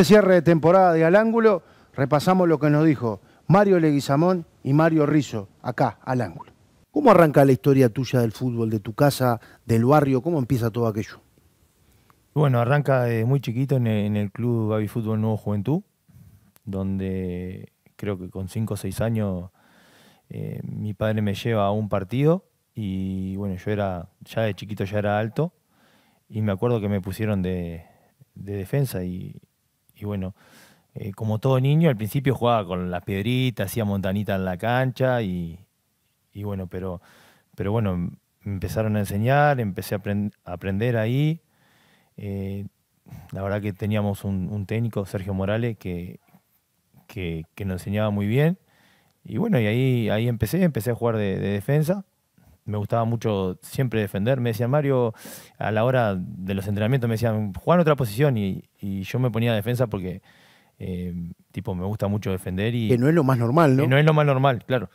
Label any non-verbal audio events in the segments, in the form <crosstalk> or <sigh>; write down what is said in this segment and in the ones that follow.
Este cierre de temporada de Al Ángulo, repasamos lo que nos dijo Mario Leguizamón y Mario Rizzo, acá, al Ángulo. ¿Cómo arranca la historia tuya del fútbol, de tu casa, del barrio? ¿Cómo empieza todo aquello? Bueno, arranca desde muy chiquito en el, club Gaby Fútbol Nuevo Juventud, donde creo que con 5 o 6 años eh, mi padre me lleva a un partido y bueno, yo era, ya de chiquito ya era alto y me acuerdo que me pusieron de defensa y, y bueno, eh, como todo niño, al principio jugaba con las piedritas, hacía montanita en la cancha y, bueno, pero, pero bueno, me empezaron a enseñar, empecé a, aprender ahí. Eh, la verdad que teníamos un, técnico, Sergio Morales, que, que, nos enseñaba muy bien. Y bueno, y ahí, ahí empecé, empecé a jugar de defensa me gustaba mucho siempre defender. Me decían, Mario, a la hora de los entrenamientos me decían, juega en otra posición y, yo me ponía defensa porque, eh, tipo, me gusta mucho defender. Y, que no es lo más normal, ¿no? no es lo más normal, claro.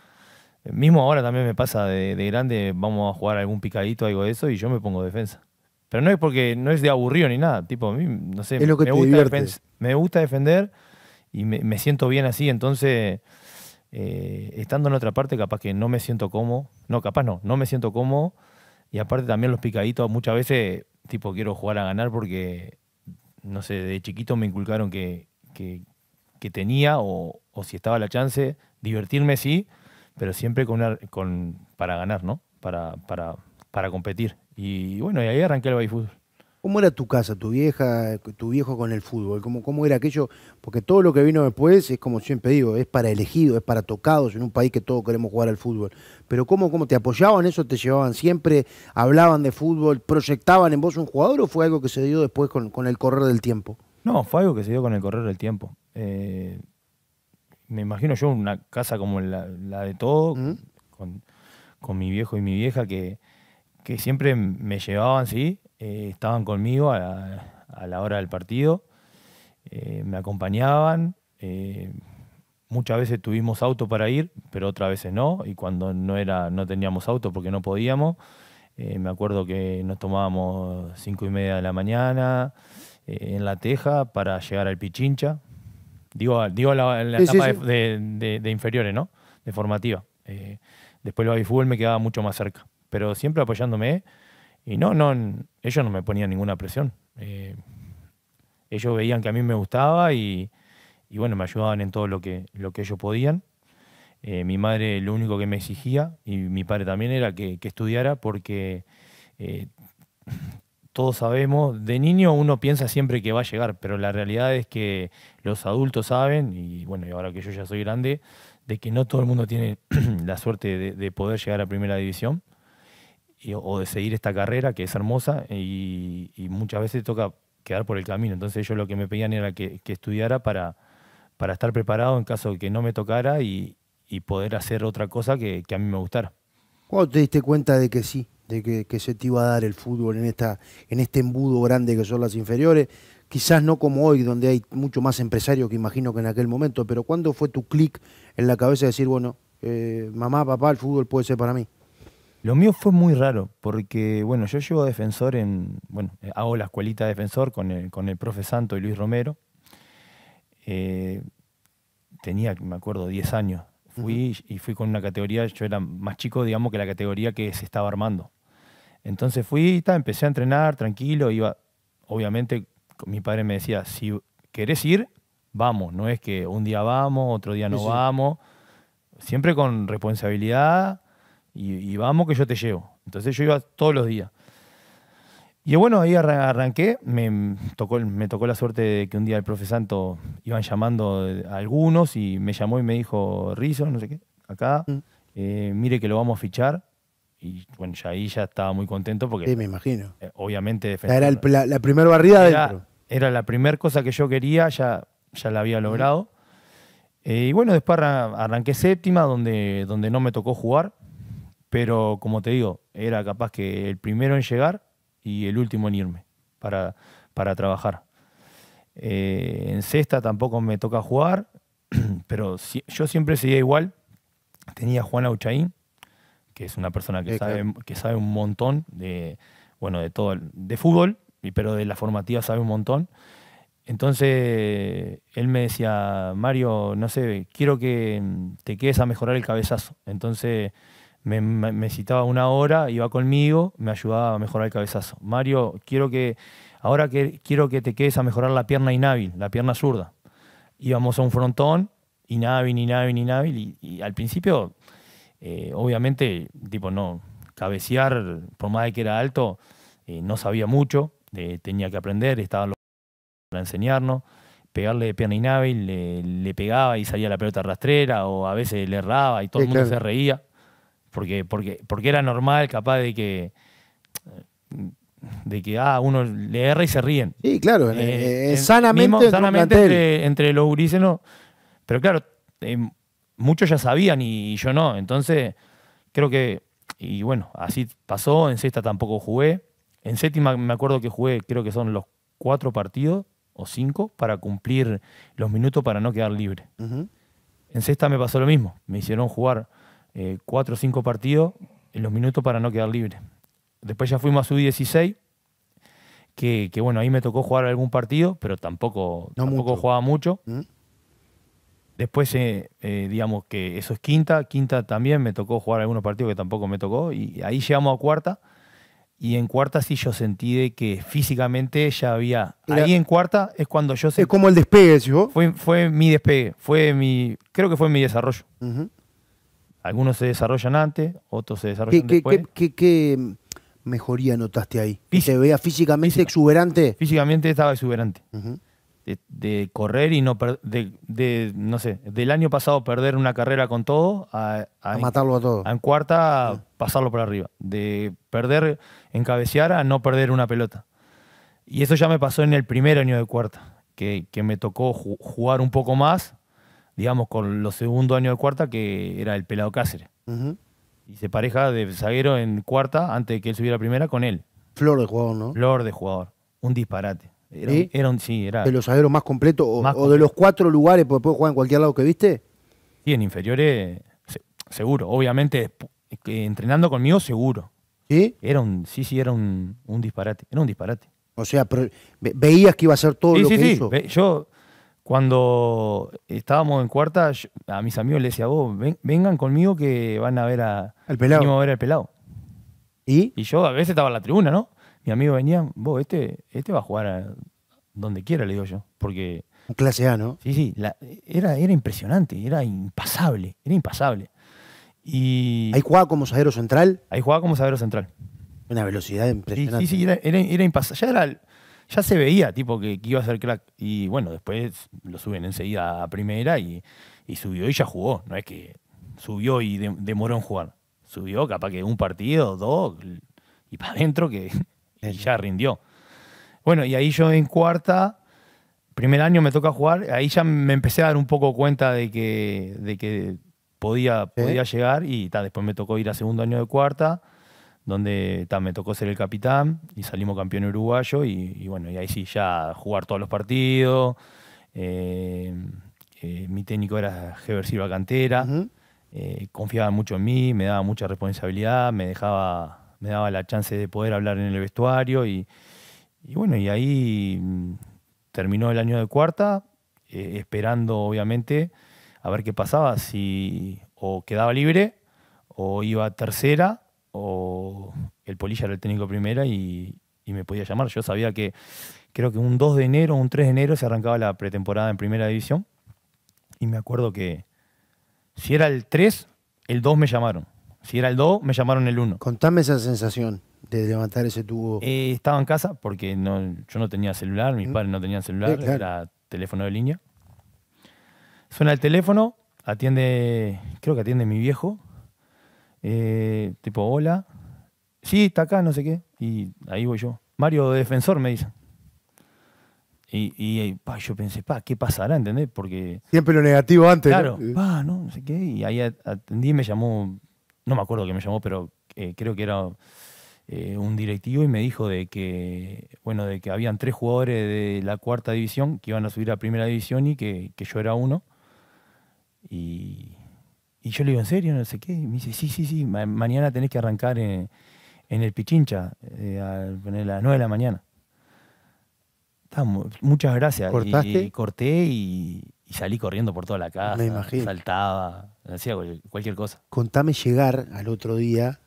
Mismo ahora también me pasa de, grande, vamos a jugar algún picadito, algo de eso, y yo me pongo defensa. Pero no es porque no es de aburrido ni nada, tipo, a mí, no sé, lo que me, gusta me gusta defender y me, me siento bien así, entonces eh, estando en otra parte capaz que no me siento cómodo, no, capaz no, no me siento cómodo y aparte también los picaditos, muchas veces tipo quiero jugar a ganar porque, no sé, de chiquito me inculcaron que, tenía o, si estaba la chance, divertirme sí, pero siempre con, con para ganar, ¿no? Para, para, para competir. Y bueno, y ahí arranqué el fútbol ¿Cómo era tu casa, tu vieja, tu viejo con el fútbol? ¿Cómo, ¿Cómo era aquello? Porque todo lo que vino después es como siempre digo, es para elegidos, es para tocados en un país que todos queremos jugar al fútbol. Pero ¿cómo, cómo te apoyaban eso? ¿Te llevaban siempre? ¿Hablaban de fútbol? ¿Proyectaban en vos un jugador o fue algo que se dio después con, el correr del tiempo? No, fue algo que se dio con el correr del tiempo. Eh, me imagino yo una casa como la, de todo, con, con, mi viejo y mi vieja que, que siempre me llevaban, sí eh, estaban conmigo a la, hora del partido, eh, me acompañaban, eh, muchas veces tuvimos auto para ir, pero otras veces no, y cuando no, era, no teníamos auto porque no podíamos, me acuerdo que nos tomábamos cinco y media de la mañana en La Teja para llegar al Pichincha, digo, digo la, etapa De, inferiores, ¿no? De formativa. después el fútbol me quedaba mucho más cerca, pero siempre apoyándome y no, no, ellos no me ponían ninguna presión. Eh, ellos veían que a mí me gustaba y, bueno, me ayudaban en todo lo que, lo que ellos podían. Eh, mi madre lo único que me exigía, y mi padre también, era que, estudiara porque eh, todos sabemos, de niño uno piensa siempre que va a llegar, pero la realidad es que los adultos saben, y bueno, y ahora que yo ya soy grande, de que no todo el mundo tiene <clears throat> la suerte de, de poder llegar a primera división o de seguir esta carrera que es hermosa y, muchas veces toca quedar por el camino. Entonces ellos lo que me pedían era que, estudiara para, para estar preparado en caso de que no me tocara y, poder hacer otra cosa que, a mí me gustara. ¿Cuándo te diste cuenta de que sí, de que, se te iba a dar el fútbol en, esta, en este embudo grande que son las inferiores? Quizás no como hoy, donde hay mucho más empresarios que imagino que en aquel momento, pero ¿cuándo fue tu clic en la cabeza de decir, bueno, eh, mamá, papá, el fútbol puede ser para mí? Lo mío fue muy raro, porque bueno, yo llevo defensor en, bueno, eh, hago la escuelita de defensor con el, con el profe Santo y Luis Romero. Eh, tenía, me acuerdo, 10 años. Fui y fui con una categoría, yo era más chico, digamos, que la categoría que se estaba armando. Entonces fui, y empecé a entrenar tranquilo, iba, obviamente mi padre me decía, si querés ir, vamos, no es que un día vamos, otro día no vamos, siempre con responsabilidad y, vamos que yo te llevo. Entonces yo iba todos los días. Y bueno, ahí arranqué, me tocó, me tocó la suerte de que un día el profe Santo iban llamando eh, a algunos y me llamó y me dijo, rizo no sé qué, acá, mm. eh, mire que lo vamos a fichar, y bueno, ya ahí ya estaba muy contento porque. Sí, me imagino. Eh, obviamente Era la, primera barrida era, Era la primera cosa que yo quería, ya, ya la había logrado. y bueno, después arranqué séptima, donde, donde no me tocó jugar. Pero como te digo, era capaz que el primero en llegar y el último en irme para, para trabajar. Eh, en cesta tampoco me toca jugar, <clears throat> pero yo siempre seguía igual. Tenía a Juan Auchaín, que es una persona que, sabe, que sabe un montón de, bueno, de todo, de fútbol, pero de la formativa sabe un montón. Entonces él me decía, Mario, no sé, quiero que mm, te quedes a mejorar el cabezazo. Entonces me, citaba una hora, iba conmigo, me ayudaba a mejorar el cabezazo. Mario, quiero que, ahora que quiero que te quedes a mejorar la pierna inhábil, la pierna zurda. Íbamos a un frontón, inhábil, inhábil, inhábil, y, y al principio, eh, obviamente, tipo, no, cabecear, por más de que era alto, eh, no sabía mucho, tenía que aprender, estaba los para enseñarnos pegarle de pierna inhábil, le, pegaba y salía la pelota rastrera, o a veces le erraba y todo el mundo se reía porque, porque, era normal, capaz de que de que ah, uno le erra y se ríen. Sí, claro, eh, eh, sanamente, entre, los gurises Pero claro, eh, muchos ya sabían y, yo no. Entonces, creo que, y bueno, así pasó. En sexta tampoco jugué. En séptima me acuerdo que jugué, creo que son los cuatro partidos o cinco para cumplir los minutos para no quedar libre. En sexta me pasó lo mismo. Me hicieron jugar eh, cuatro o cinco partidos en los minutos para no quedar libre. Después ya fuimos a su 16, que, bueno, ahí me tocó jugar algún partido, pero tampoco, tampoco jugaba mucho. Mm. Después, eh, eh, digamos que eso es quinta, quinta también me tocó jugar algunos partidos que tampoco me tocó, y ahí llegamos a cuarta. Y en cuarta sí yo sentí de que físicamente ya había. ahí en cuarta es cuando yo sentí. Es como el despegue, ¿sí? Fue, fue mi despegue, fue mi. Creo que fue mi desarrollo. Algunos se desarrollan antes, otros se desarrollan después. ¿qué, mejoría notaste ahí? ¿Que se veía físicamente exuberante? Físicamente estaba exuberante. de, correr y no de, de, no sé, del año pasado perder una carrera con todo a, matarlo a todo. en cuarta pasarlo por arriba. De perder, encabecear a no perder una pelota. Y eso ya me pasó en el primer año de cuarta, que, me tocó jugar un poco más digamos, con los segundos años de cuarta, que era el pelado Cáceres. Y se pareja de zaguero en cuarta, antes de que él subiera a primera, con él. Flor de jugador, ¿no? Flor de jugador. Un disparate. Era, sí, era. ¿De los zagueros más completos? O, completo. ¿O de los cuatro lugares, porque puede jugar en cualquier lado que viste? Sí, en inferiores, seguro. Obviamente, entrenando conmigo, seguro. ¿Sí? Era sí, sí, era un, disparate. Era un disparate. O sea, pero veías que iba a ser todo lo sí, que sí. Yo cuando estábamos en cuarta, a mis amigos les decía, vos, vengan conmigo que van a ver a, al pelado. ¿Y? yo a veces estaba en la tribuna, ¿no? Mis amigos venían, vos, este, este va a jugar donde quiera, le digo yo. Porque. Un clase A, ¿no? Sí, sí. era, era impresionante, era impasable, era impasable. Y. ¿Ahí jugaba como zaguero central? Ahí jugaba como zaguero central. Una velocidad impresionante. Sí, sí, era, impasable. Ya era ya se veía, tipo, que, iba a ser crack. Y bueno, después lo suben enseguida a primera y, subió y ya jugó. No es que subió y demoró en jugar. Subió capaz que un partido, dos, y para adentro que <laughs> ya rindió. Bueno, y ahí yo en cuarta, primer año me toca jugar, ahí ya me empecé a dar un poco cuenta de que, de que podía, llegar y ta, después me tocó ir a segundo año de cuarta donde me tocó ser el capitán y salimos campeón uruguayo y, bueno, y ahí sí ya jugar todos los partidos. Eh, eh, mi técnico era Heber Silva Cantera, eh, confiaba mucho en mí, me daba mucha responsabilidad, me dejaba, me daba la chance de poder hablar en el vestuario y, y bueno, y ahí mm, terminó el año de cuarta, esperando obviamente a ver qué pasaba, si o quedaba libre o iba tercera o el Polilla era el técnico primera y, me podía llamar. Yo sabía que creo que un 2 de enero, un 3 de enero se arrancaba la pretemporada en primera división. Y me acuerdo que si era el 3, el 2 me llamaron. Si era el 2, me llamaron el 1. Contame esa sensación de levantar ese tubo. Eh, estaba en casa porque yo no tenía celular, mis mm. padres no tenían celular, era teléfono de línea. Suena el teléfono, atiende, creo que atiende mi viejo, eh, tipo, hola, sí, está acá, no sé qué, y ahí voy yo. Mario de defensor me dice. Y, eh, yo pensé, pa, ¿qué pasará? ¿Entendés? Porque. Siempre lo negativo antes. Claro, ¿no? sé qué. Y ahí atendí, me llamó, no me acuerdo que me llamó, pero eh, creo que era un directivo y me dijo de que, bueno, de que habían tres jugadores de la cuarta división que iban a subir a primera división y que yo era uno. Y y yo le digo, ¿en serio? No sé qué. Y me dice, sí, sí, sí, mañana tenés que arrancar en, el Pichincha eh, a, las 9 de la mañana. muchas gracias. ¿Cortaste? corté y, salí corriendo por toda la casa. Me imagino. Saltaba, hacía cualquier cosa. Contame llegar al otro día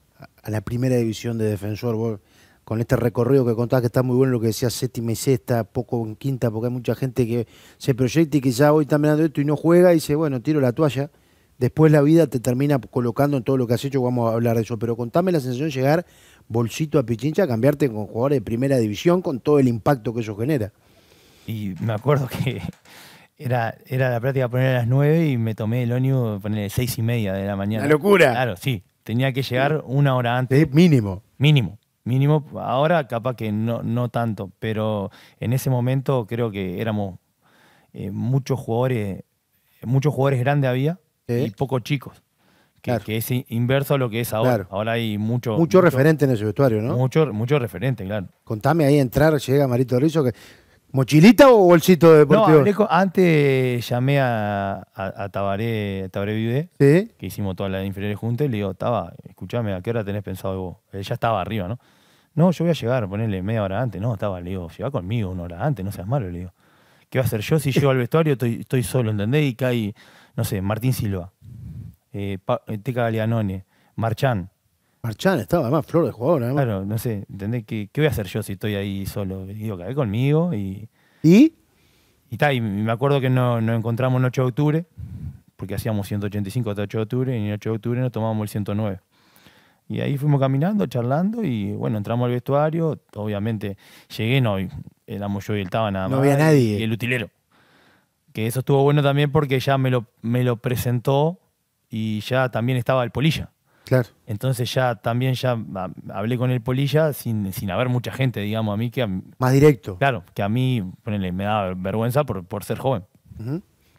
a la primera división de Defensor. con este recorrido que contás, que está muy bueno lo que decías séptima y sexta, poco en quinta, porque hay mucha gente que se proyecta y que ya hoy está mirando esto y no juega y dice, bueno, tiro la toalla. Después la vida te termina colocando en todo lo que has hecho, vamos a hablar de eso. Pero contame la sensación de llegar bolsito a Pichincha, cambiarte con jugadores de primera división, con todo el impacto que eso genera. Y me acuerdo que <laughs> era, era la práctica poner a las 9 y me tomé el ónibus poner a 6 y media de la mañana. ¡La locura! Claro, sí. Tenía que llegar una hora antes. mínimo. Mínimo. Mínimo. Ahora capaz que no, no tanto, pero en ese momento creo que éramos eh, muchos jugadores, muchos jugadores grandes había y poco chicos. Que, es inverso a lo que es ahora. Ahora hay mucho, mucho, referente en ese vestuario, ¿no? Mucho, mucho referente, claro. Contame ahí entrar, llega Marito Rizzo, ¿Mochilita o bolsito de deportivo? No, antes llamé a, a, Tabaré, Vive, que hicimos todas las inferiores juntas, y le digo, estaba escúchame, ¿a qué hora tenés pensado vos? Él ya estaba arriba, ¿no? No, yo voy a llegar, ponerle media hora antes. No, estaba le digo, va conmigo una hora antes, no seas malo, le digo. ¿Qué va a hacer yo si llego al vestuario? Estoy, estoy solo, ¿entendés? Y cae no sé, Martín Silva, eh, eh, Teca Galeanone, Marchán. Marchán estaba además flor de jugador, además. Claro, no sé, ¿entendés? ¿Qué, voy a hacer yo si estoy ahí solo? Digo, cae conmigo y. ¿Y? Y, y me acuerdo que nos encontramos el 8 de octubre, porque hacíamos 185 hasta 8 de octubre, y en el 8 de octubre nos tomábamos el 109. Y ahí fuimos caminando, charlando, y bueno, entramos al vestuario. Obviamente llegué, no, éramos yo y él estaba nada más. No había nadie. Y el utilero que eso estuvo bueno también porque ya me lo, me lo presentó y ya también estaba el polilla. Claro. Entonces ya también ya ah, hablé con el polilla sin, sin haber mucha gente, digamos, a mí que... Más directo. Claro, que a mí me daba vergüenza por, ser joven.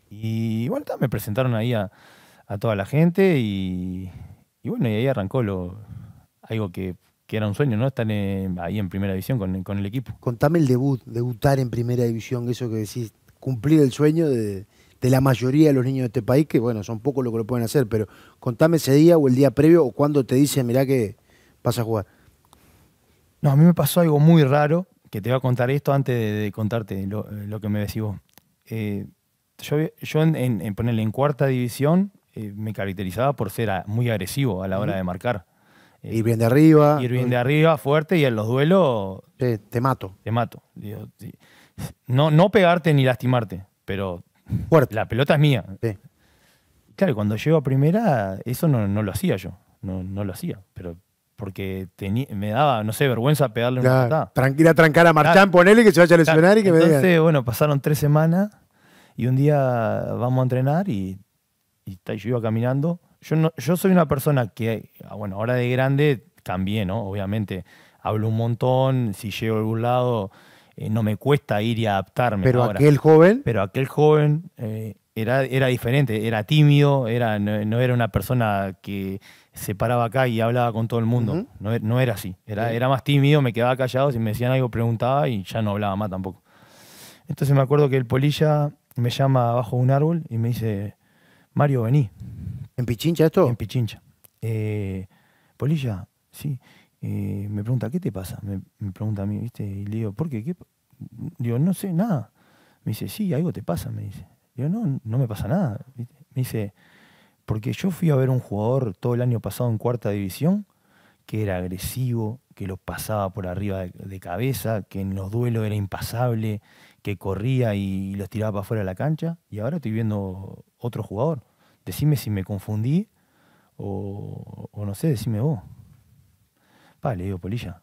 Y bueno, me presentaron ahí a, a toda la gente y, bueno, y ahí arrancó lo, algo que, era un sueño, ¿no? Estar ahí en primera división con, con, el equipo. Contame el debut, debutar en primera división, eso que decís, cumplir el sueño de, la mayoría de los niños de este país, que bueno, son pocos los que lo pueden hacer, pero contame ese día o el día previo o cuando te dice mirá que vas a jugar. No, a mí me pasó algo muy raro, que te voy a contar esto antes de, contarte lo, que me decís vos. Eh, yo, yo en, ponerle en cuarta división eh, me caracterizaba por ser muy agresivo a la hora de marcar. Ir bien de arriba. Ir bien de arriba, fuerte, y en los duelos. te mato. Te mato. no, no pegarte ni lastimarte, pero. Fuerte. La pelota es mía. Claro, cuando llego a primera, eso no, lo hacía yo. No, lo hacía, pero porque me daba, no sé, vergüenza pegarle una patada. Tranquila, trancar a Marchán, que se vaya a lesionar y que me Entonces, bueno, pasaron tres semanas y un día vamos a entrenar y, y yo iba caminando yo, soy una persona que, ah, bueno, ahora de grande también ¿no? Obviamente, hablo un montón, si llego a algún lado, eh, no me cuesta ir y adaptarme. Pero aquel joven. Pero aquel joven eh, era, era diferente, era tímido, era, no, era una persona que se paraba acá y hablaba con todo el mundo. no, era así. Era, era más tímido, me quedaba callado, si me decían algo preguntaba y ya no hablaba más tampoco. Entonces me acuerdo que el polilla me llama abajo de un árbol y me dice, Mario, vení. ¿En Pichincha esto? En Pichincha. Eh, Polilla, sí. Eh, me pregunta, ¿qué te pasa? Me, pregunta a mí, ¿viste? Y le digo, ¿por qué? Digo, no sé, nada. Me dice, sí, algo te pasa, me dice. yo no, no me pasa nada. Me dice, porque yo fui a ver un jugador todo el año pasado en cuarta división que era agresivo, que los pasaba por arriba de, cabeza, que en los duelos era impasable, que corría y los tiraba para afuera de la cancha. Y ahora estoy viendo otro jugador Decime si me confundí o, no sé, decime vos. Pa, le digo, Polilla,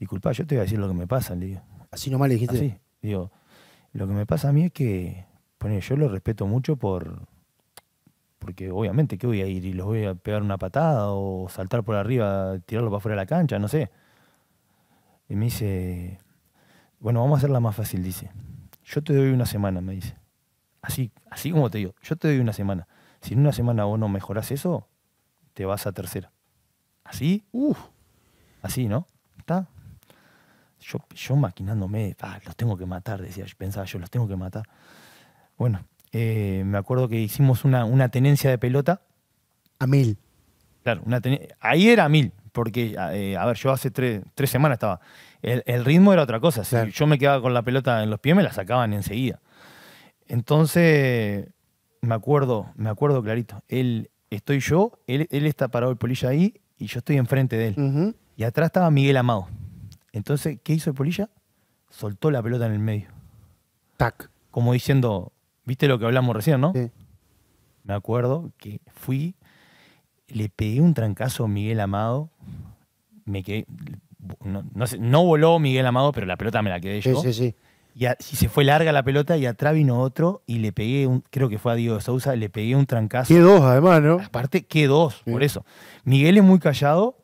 disculpa, yo te voy a decir lo que me pasa, le digo. Así nomás le dijiste. Así, digo, lo que me pasa a mí es que, pone yo lo respeto mucho por, porque obviamente que voy a ir y los voy a pegar una patada o saltar por arriba, tirarlo para afuera de la cancha, no sé. Y me dice, bueno, vamos a hacerla más fácil, dice. Yo te doy una semana, me dice. Así, así como te digo, yo te doy una semana. Si en una semana vos no mejorás eso, te vas a tercera. ¿Así? Uf. Así, ¿no? ¿Está? Yo, yo maquinándome, los tengo que matar, decía, pensaba yo, los tengo que matar. Bueno, eh, me acuerdo que hicimos una, una, tenencia de pelota. A mil. Claro, una ahí era a mil, porque, eh, a ver, yo hace tres, semanas estaba. El, ritmo era otra cosa. Si yo me quedaba con la pelota en los pies, me la sacaban enseguida. Entonces, me acuerdo, me acuerdo clarito. Él, estoy yo, él, está parado el polilla ahí y yo estoy enfrente de él. Y atrás estaba Miguel Amado. Entonces, ¿qué hizo el polilla? Soltó la pelota en el medio. Tac. Como diciendo, ¿viste lo que hablamos recién, no? Sí. Me acuerdo que fui, le pegué un trancazo a Miguel Amado, me quedé. No, no, sé, no voló Miguel Amado, pero la pelota me la quedé yo. Sí, sí, sí. Y, se fue larga la pelota y atrás vino otro y le pegué creo que fue a Diego de Sousa, le pegué un trancazo. Qué dos, además, ¿no? Aparte, qué dos, por eso. Miguel es muy callado,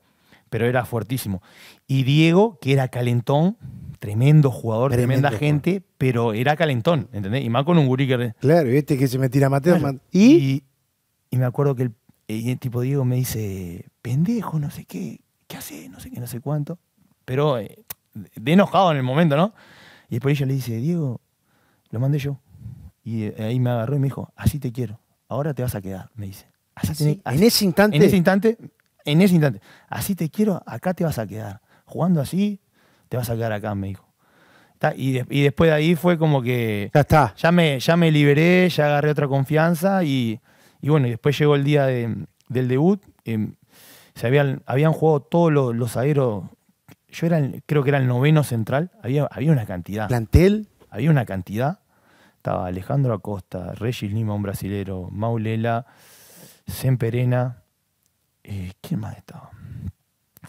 pero era fuertísimo. Y Diego, que era calentón, tremendo jugador, tremenda gente, pero era calentón, ¿entendés? Y más con un gurí que... Claro, y este que se me tira Mateo. ¿Y? ¿Y? me acuerdo que eh, el, tipo Diego me dice, pendejo, no sé qué, ¿qué hace? No sé qué, no sé cuánto. Pero eh, de enojado en el momento, ¿no? Y después ella le dice, Diego, lo mandé yo. Y eh, ahí me agarró y me dijo, así te quiero, ahora te vas a quedar, me dice. en ese instante. En ese instante, en ese instante, así te quiero, acá te vas a quedar. Jugando así, te vas a quedar acá, me dijo. Y, después de ahí fue como que. Ya está. Ya me, ya me liberé, ya agarré otra confianza y, bueno, y después llegó el día del debut. Em, se habían, habían jugado todos los, los aeros yo era creo que era el noveno central, había, había una cantidad. ¿Plantel? Había una cantidad. Estaba Alejandro Acosta, Regis Lima, un brasilero, Maulela, Semperena. Eh, ¿Quién más estaba?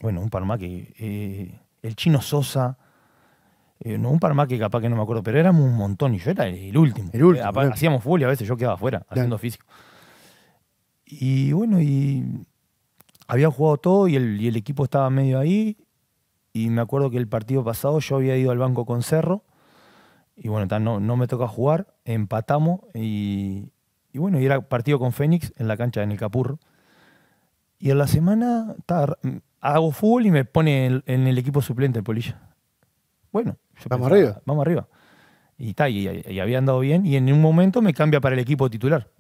Bueno, un par más que. Eh, el chino Sosa. Eh, no, un par que capaz que no me acuerdo, pero éramos un montón y yo era el último. Eh, hacíamos fútbol y a veces yo quedaba afuera, haciendo físico. Y bueno, y había jugado todo y el equipo estaba medio ahí y me acuerdo que el partido pasado yo había ido al banco con Cerro. Y bueno, no, no me toca jugar. Empatamos. Y, y bueno, y era partido con Fénix en la cancha, en el Capurro. Y en la semana hago fútbol y me pone en, el equipo suplente de Polilla. Bueno, vamos arriba. Vamos arriba. Y, había andado bien. Y en un momento me cambia para el equipo titular.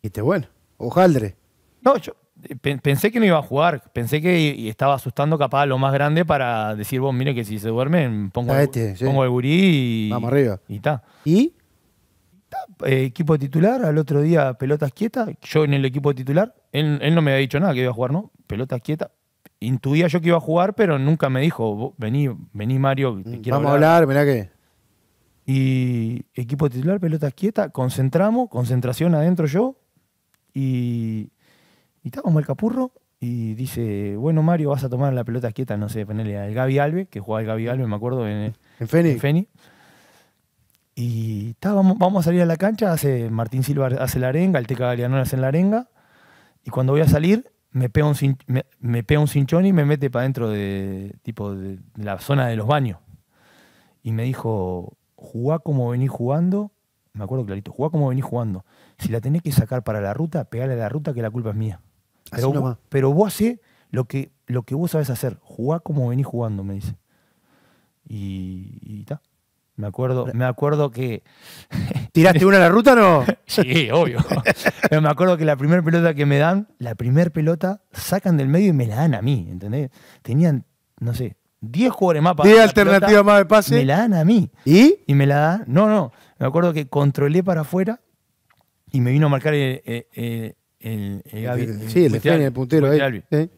Y te bueno, ojaldre No, yo, pensé que no iba a jugar, pensé que estaba asustando capaz a lo más grande para decir, vos, mire que si se duermen, este, pongo, el, pongo gurí y... Vamos arriba. Y está. ¿Y? Eh, equipo titular, al otro día pelotas quietas, yo en el equipo titular, él, no me había dicho nada que iba a jugar, ¿no? Pelotas quietas. Intuía yo que iba a jugar, pero nunca me dijo, vení, vení Mario, te mm, quiero Vamos a hablar, mirá que... Y equipo titular, pelotas quietas, concentramos, concentración adentro yo, y y estábamos el capurro y dice, bueno Mario, vas a tomar la pelota quieta, no sé, ponerle al Gaby Alve, que jugaba el Gaby Alve, me acuerdo, en, Feni. Y está vamos, a salir a la cancha, hace Martín Silva hace la arenga, el Teca no hace la arenga, y cuando voy a salir me pega un, me, un cinchón y me mete para dentro de, tipo, de, la zona de los baños. Y me dijo, jugá como venís jugando, me acuerdo clarito, jugá como venís jugando. Si la tenés que sacar para la ruta, pegale a la ruta que la culpa es mía. Pero, vos, pero hacés lo que, lo que vos sabés hacer. Jugá como venís jugando, me dice. Y está. Me acuerdo, me acuerdo que. <laughs> ¿Tiraste una a la ruta o no? <laughs> sí, obvio. <laughs> me acuerdo que la primera pelota que me dan, la primera pelota sacan del medio y me la dan a mí, ¿entendés? Tenían, no sé, 10 jugadores más para. 10 alternativas más de pase. Me la dan a mí. ¿Y? Y me la dan. No, no. Me acuerdo que controlé para afuera y me vino a marcar el, el, el, sí, el, el puntero ahí. ¿eh? ¿eh?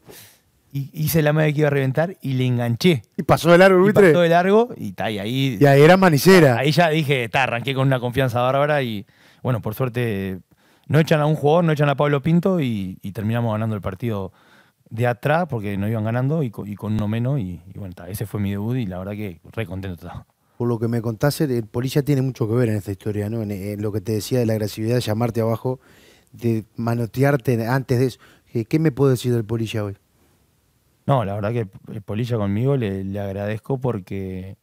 Y hice la madre que iba a reventar y le enganché. Y pasó de largo, y Pasó de largo y, ahí. Y ahí era manicera. Ahí ya dije, está, arranqué con una confianza bárbara y bueno, por suerte no echan a un jugador, no echan a Pablo Pinto y, terminamos ganando el partido de atrás porque no iban ganando y, con uno menos. Y, bueno, ese fue mi debut y la verdad que re contento por lo que me contaste, el policía tiene mucho que ver en esta historia, ¿no? en, lo que te decía de la agresividad, llamarte abajo de manotearte antes de eso. Eh, ¿Qué me puedo decir del Polilla hoy? No, la verdad que el Polilla conmigo le, agradezco porque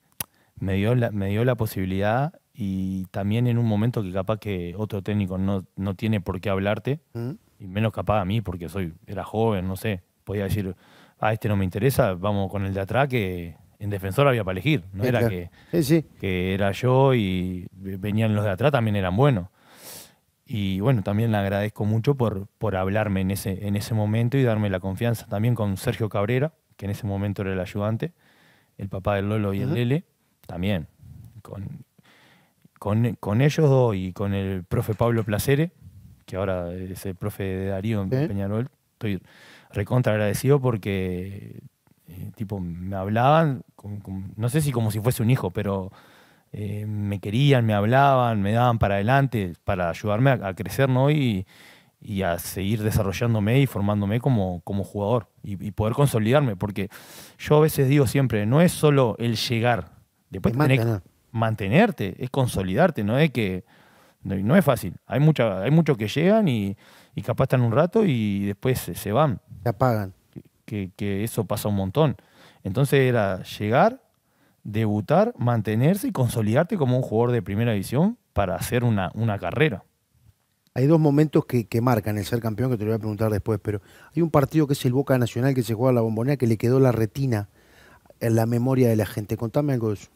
me dio, la, me dio la posibilidad y también en un momento que capaz que otro técnico no, no tiene por qué hablarte, ¿Mm? y menos capaz a mí porque soy era joven, no sé, podía decir, ah, este no me interesa, vamos con el de atrás que en defensor había para elegir, no era que, que era yo y venían los de atrás también eran buenos. Y bueno, también le agradezco mucho por, por hablarme en ese, en ese momento y darme la confianza. También con Sergio Cabrera, que en ese momento era el ayudante, el papá del Lolo y el Lele, también. Con, con, ellos dos y con el profe Pablo Placere, que ahora es el profe de Darío en Peñarol, estoy recontra agradecido porque eh, tipo me hablaban, no sé si como si fuese un hijo, pero eh, me querían, me hablaban, me daban para adelante, para ayudarme a, crecer ¿no? y, a seguir desarrollándome y formándome como, jugador y, poder consolidarme, porque yo a veces digo siempre, no es solo el llegar, después mantenerte, es consolidarte, no es que no, es fácil, hay, mucha, hay muchos que llegan y, y, capaz están un rato y después se, van. Se apagan. que eso pasa un montón. Entonces era llegar, debutar, mantenerse y consolidarte como un jugador de primera división para hacer una, carrera. Hay dos momentos que, marcan el ser campeón, que te lo voy a preguntar después, pero hay un partido que es el Boca Nacional que se juega a la bombonera que le quedó la retina en la memoria de la gente. Contame algo de eso.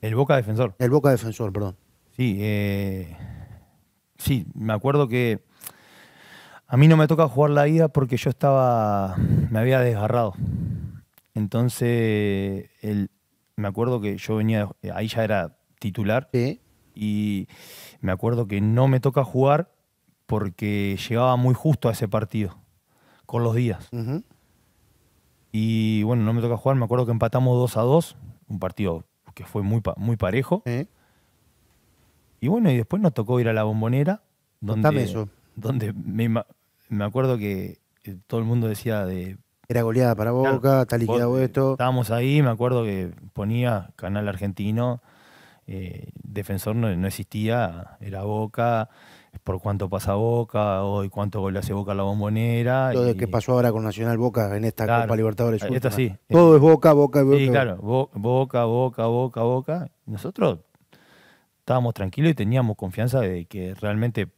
El Boca Defensor. El Boca Defensor, perdón. Sí, eh, sí, me acuerdo que a mí no me toca jugar la ida porque yo estaba, me había desgarrado. Entonces, el, me acuerdo que yo venía, eh, ahí ya era titular. Y me acuerdo que no me toca jugar porque llegaba muy justo a ese partido, con los días. Y bueno, no me toca jugar, me acuerdo que empatamos 2 a 2, un partido que fue muy, muy parejo. Y bueno, y después nos tocó ir a la bombonera, donde, donde me, me, acuerdo que eh, todo el mundo decía de era goleada para Boca, está liquidado eh, esto. Estábamos ahí, me acuerdo que ponía Canal Argentino, eh, Defensor no, existía, era Boca, por cuánto pasa Boca, hoy cuánto gol hace Boca la bombonera. Todo lo que pasó ahora con Nacional Boca en esta Copa Libertadores. Ah, Todo es Boca, Boca, Boca. Sí, claro, Boca, Boca, Boca, Boca. Nosotros estábamos tranquilos y teníamos confianza de que realmente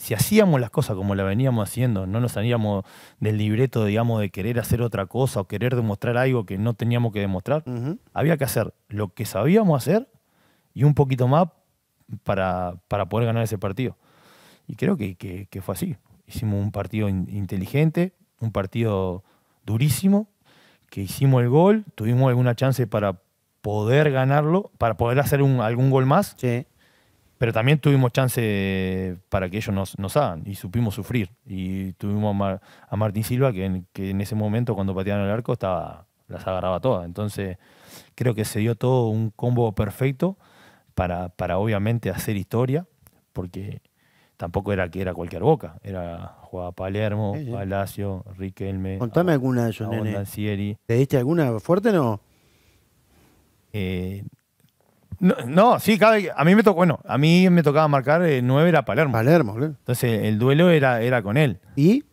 si hacíamos las cosas como la veníamos haciendo, no nos salíamos del libreto, digamos, de querer hacer otra cosa o querer demostrar algo que no teníamos que demostrar, había que hacer lo que sabíamos hacer y un poquito más para, poder ganar ese partido. Y creo que, fue así. Hicimos un partido inteligente, un partido durísimo, que hicimos el gol, tuvimos alguna chance para poder ganarlo, para poder hacer algún gol más. Sí. Pero también tuvimos chance para que ellos nos, nos hagan y supimos sufrir. Y tuvimos a, Martín Silva, que en, que en, ese momento cuando pateaban el arco estaba, las agarraba todas. Entonces creo que se dio todo un combo perfecto para, para obviamente hacer historia, porque tampoco era que era cualquier boca. Era jugaba Palermo, Palacio, Riquelme. Contame alguna de ellos, nene. ¿Te diste alguna fuerte o no? Eh, no, sí, a mí me tocó, bueno, a mí me tocaba marcar 9 eh, era Palermo. Palermo, Entonces el duelo era, era con él. ¿Y?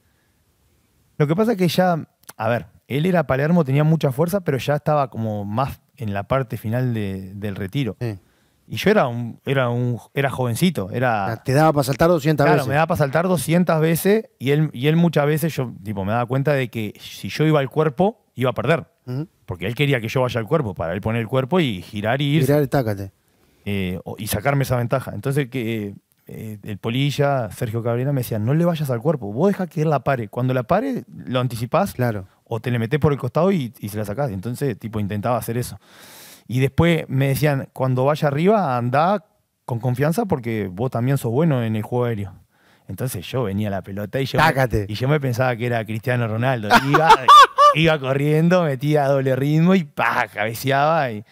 Lo que pasa es que ya, a ver, él era Palermo, tenía mucha fuerza, pero ya estaba como más en la parte final del retiro. Y yo era un, era un, era jovencito, era... Ah, te daba para saltar 200 veces. Claro, me daba para saltar 200 veces y él, y él muchas veces, yo tipo, me daba cuenta de que si yo iba al cuerpo, iba a perder. Porque él quería que yo vaya al cuerpo, para él poner el cuerpo y girar y ir. Girar y eh, y sacarme esa ventaja. Entonces, que eh, el Polilla, Sergio Cabrera, me decía no le vayas al cuerpo, vos deja que él la pare. Cuando la pare, lo anticipás. Claro. O te le metés por el costado y, y se la sacás. Entonces, tipo, intentaba hacer eso. Y después me decían, cuando vaya arriba, anda con confianza porque vos también sos bueno en el juego aéreo. Entonces yo venía a la pelota y yo, me, y yo me pensaba que era Cristiano Ronaldo. <laughs> Iba, corriendo, metía a doble ritmo y pa, cabeceaba. Y,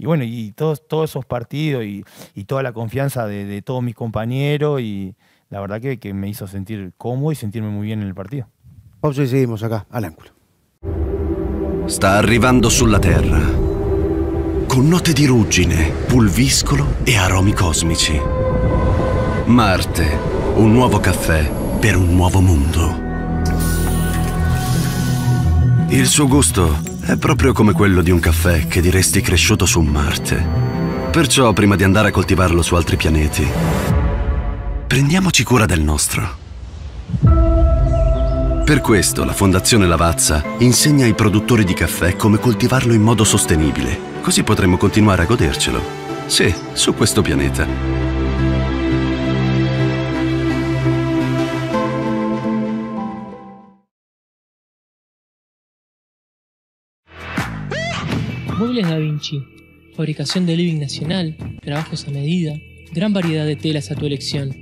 bueno, y todos, todos esos partidos y, toda la confianza de, todos mis compañeros y la verdad que, me hizo sentir cómodo y sentirme muy bien en el partido. vamos seguimos acá, al ángulo. Está arribando sulla terra. con note di ruggine, pulviscolo e aromi cosmici. Marte, un nuovo caffè per un nuovo mondo. Il suo gusto è proprio come quello di un caffè che diresti cresciuto su Marte. Perciò prima di andare a coltivarlo su altri pianeti, prendiamoci cura del nostro. Per questo la Fondazione Lavazza insegna ai produttori di caffè come coltivarlo in modo sostenibile Così podremos continuar a godercelo. Sí, su pianeta. Muebles Da Vinci. Fabricación de living nacional, trabajos a medida, gran variedad de telas a tu elección.